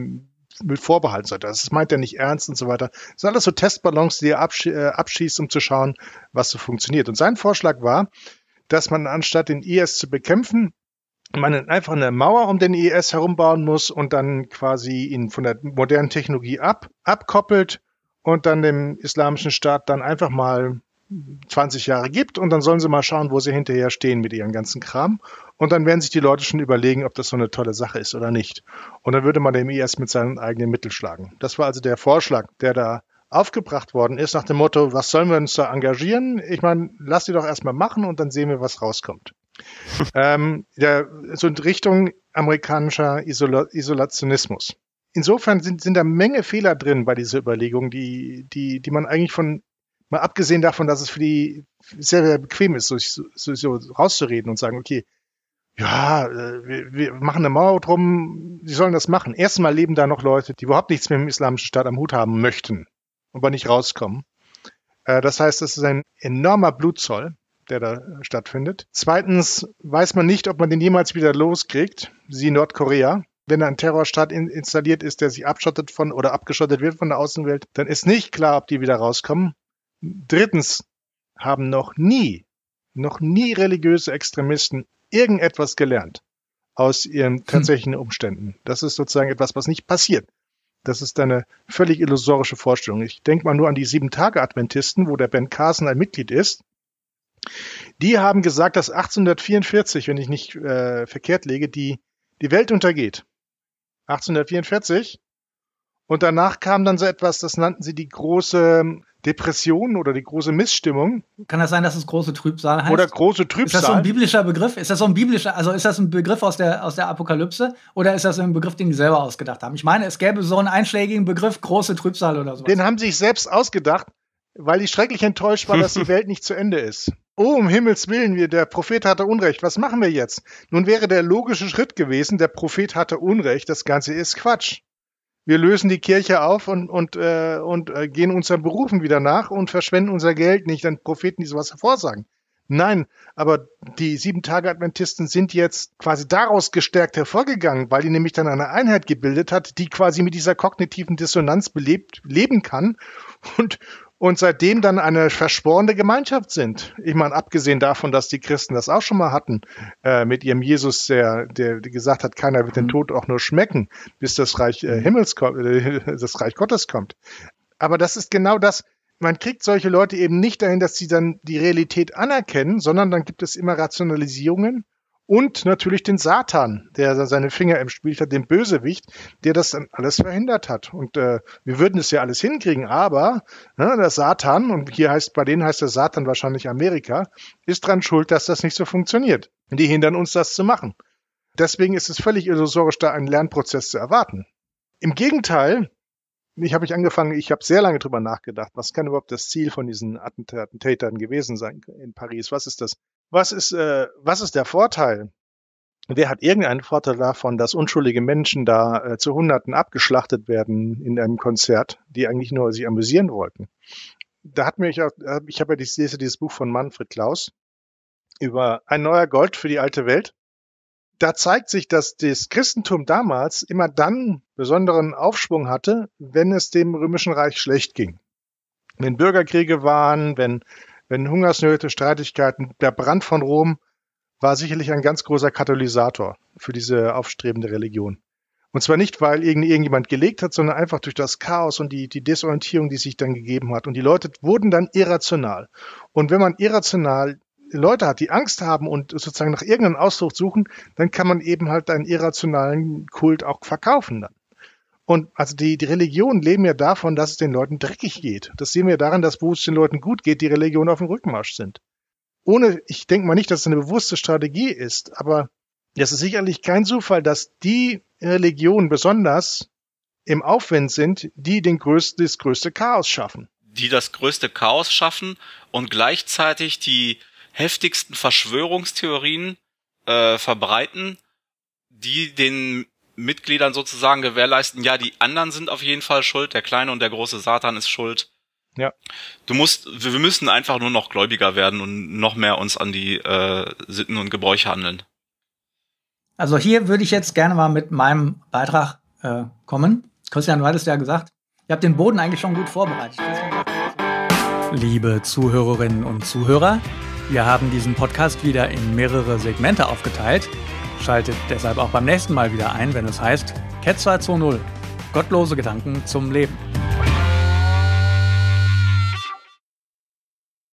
mit vorbehalten sollte. Also das meint er nicht ernst und so weiter. Das sind alles so Testballons, die er absch äh, abschießt, um zu schauen, was so funktioniert. Und sein Vorschlag war, dass man anstatt den IS zu bekämpfen, man einfach eine Mauer um den IS herumbauen muss und dann quasi ihn von der modernen Technologie ab, abkoppelt und dann dem islamischen Staat dann einfach mal 20 Jahre gibt und dann sollen sie mal schauen, wo sie hinterher stehen mit ihrem ganzen Kram. Und dann werden sich die Leute schon überlegen, ob das so eine tolle Sache ist oder nicht. Und dann würde man dem IS mit seinen eigenen Mitteln schlagen. Das war also der Vorschlag, der da aufgebracht worden ist, nach dem Motto, was sollen wir uns da engagieren? Ich meine, lass sie doch erstmal machen und dann sehen wir, was rauskommt. ähm, der, so in Richtung amerikanischer Isola Isolationismus. Insofern sind, sind da Menge Fehler drin bei dieser Überlegung, die, die, die man eigentlich von Mal abgesehen davon, dass es für die sehr, sehr bequem ist, so, so, so rauszureden und sagen, okay, ja, äh, wir, wir machen eine Mauer drum, sie sollen das machen. Erstmal leben da noch Leute, die überhaupt nichts mit dem islamischen Staat am Hut haben möchten, aber nicht rauskommen. Äh, das heißt, das ist ein enormer Blutzoll, der da stattfindet. Zweitens weiß man nicht, ob man den jemals wieder loskriegt, Sie Nordkorea. Wenn ein Terrorstaat installiert ist, der sich abschottet von oder abgeschottet wird von der Außenwelt, dann ist nicht klar, ob die wieder rauskommen. Drittens haben noch nie, noch nie religiöse Extremisten irgendetwas gelernt aus ihren hm. tatsächlichen Umständen. Das ist sozusagen etwas, was nicht passiert. Das ist eine völlig illusorische Vorstellung. Ich denke mal nur an die Sieben-Tage-Adventisten, wo der Ben Carson ein Mitglied ist. Die haben gesagt, dass 1844, wenn ich nicht äh, verkehrt lege, die, die Welt untergeht. 1844. Und danach kam dann so etwas, das nannten sie die große Depressionen oder die große Missstimmung. Kann das sein, dass es große Trübsal heißt? Oder große Trübsal. Ist das so ein biblischer Begriff? Ist das so ein biblischer, also ist das ein Begriff aus der, aus der Apokalypse oder ist das ein Begriff, den die selber ausgedacht haben? Ich meine, es gäbe so einen einschlägigen Begriff, große Trübsal oder so. Den haben sie sich selbst ausgedacht, weil ich schrecklich enttäuscht war, dass die Welt nicht zu Ende ist. Oh, um Himmels Willen, der Prophet hatte Unrecht. Was machen wir jetzt? Nun wäre der logische Schritt gewesen, der Prophet hatte Unrecht, das Ganze ist Quatsch wir lösen die Kirche auf und, und, äh, und äh, gehen unseren Berufen wieder nach und verschwenden unser Geld nicht an Propheten, die sowas hervorsagen. Nein, aber die sieben Tage Adventisten sind jetzt quasi daraus gestärkt hervorgegangen, weil die nämlich dann eine Einheit gebildet hat, die quasi mit dieser kognitiven Dissonanz belebt, leben kann und, und seitdem dann eine verschworene Gemeinschaft sind. Ich meine, abgesehen davon, dass die Christen das auch schon mal hatten, äh, mit ihrem Jesus, der, der gesagt hat, keiner wird den mhm. Tod auch nur schmecken, bis das Reich äh, mhm. Himmels äh, das Reich Gottes kommt. Aber das ist genau das. Man kriegt solche Leute eben nicht dahin, dass sie dann die Realität anerkennen, sondern dann gibt es immer Rationalisierungen und natürlich den Satan, der seine Finger im Spiel hat, den Bösewicht, der das dann alles verhindert hat. Und äh, wir würden es ja alles hinkriegen, aber ne, der Satan, und hier heißt, bei denen heißt der Satan wahrscheinlich Amerika, ist dran schuld, dass das nicht so funktioniert. Die hindern uns, das zu machen. Deswegen ist es völlig illusorisch, da einen Lernprozess zu erwarten. Im Gegenteil, ich habe mich angefangen, ich habe sehr lange drüber nachgedacht, was kann überhaupt das Ziel von diesen Attentätern gewesen sein in Paris? Was ist das was ist, äh, was ist der Vorteil? Wer hat irgendeinen Vorteil davon, dass unschuldige Menschen da äh, zu Hunderten abgeschlachtet werden in einem Konzert, die eigentlich nur sich amüsieren wollten? Da hat mir ich, auch, habe ja dieses, dieses Buch von Manfred Klaus über ein neuer Gold für die alte Welt. Da zeigt sich, dass das Christentum damals immer dann besonderen Aufschwung hatte, wenn es dem römischen Reich schlecht ging. Wenn Bürgerkriege waren, wenn wenn Hungersnöte, Streitigkeiten, der Brand von Rom war sicherlich ein ganz großer Katalysator für diese aufstrebende Religion. Und zwar nicht, weil irgend, irgendjemand gelegt hat, sondern einfach durch das Chaos und die, die Desorientierung, die sich dann gegeben hat. Und die Leute wurden dann irrational. Und wenn man irrational Leute hat, die Angst haben und sozusagen nach irgendeinem Ausdruck suchen, dann kann man eben halt einen irrationalen Kult auch verkaufen dann. Und also die, die Religionen leben ja davon, dass es den Leuten dreckig geht. Das sehen wir daran, dass wo es den Leuten gut geht, die Religionen auf dem Rückmarsch sind. Ohne, ich denke mal nicht, dass es eine bewusste Strategie ist, aber das ist sicherlich kein Zufall, dass die Religionen besonders im Aufwind sind, die den größten, das größte Chaos schaffen. Die das größte Chaos schaffen und gleichzeitig die heftigsten Verschwörungstheorien äh, verbreiten, die den Mitgliedern sozusagen gewährleisten, ja, die anderen sind auf jeden Fall schuld, der kleine und der große Satan ist schuld. Ja. Du musst, wir müssen einfach nur noch gläubiger werden und noch mehr uns an die äh, Sitten und Gebräuche handeln. Also hier würde ich jetzt gerne mal mit meinem Beitrag äh, kommen. Christian, du hattest ja gesagt, ihr habt den Boden eigentlich schon gut vorbereitet. Liebe Zuhörerinnen und Zuhörer, wir haben diesen Podcast wieder in mehrere Segmente aufgeteilt. Schaltet deshalb auch beim nächsten Mal wieder ein, wenn es heißt Cat 220 Gottlose Gedanken zum Leben.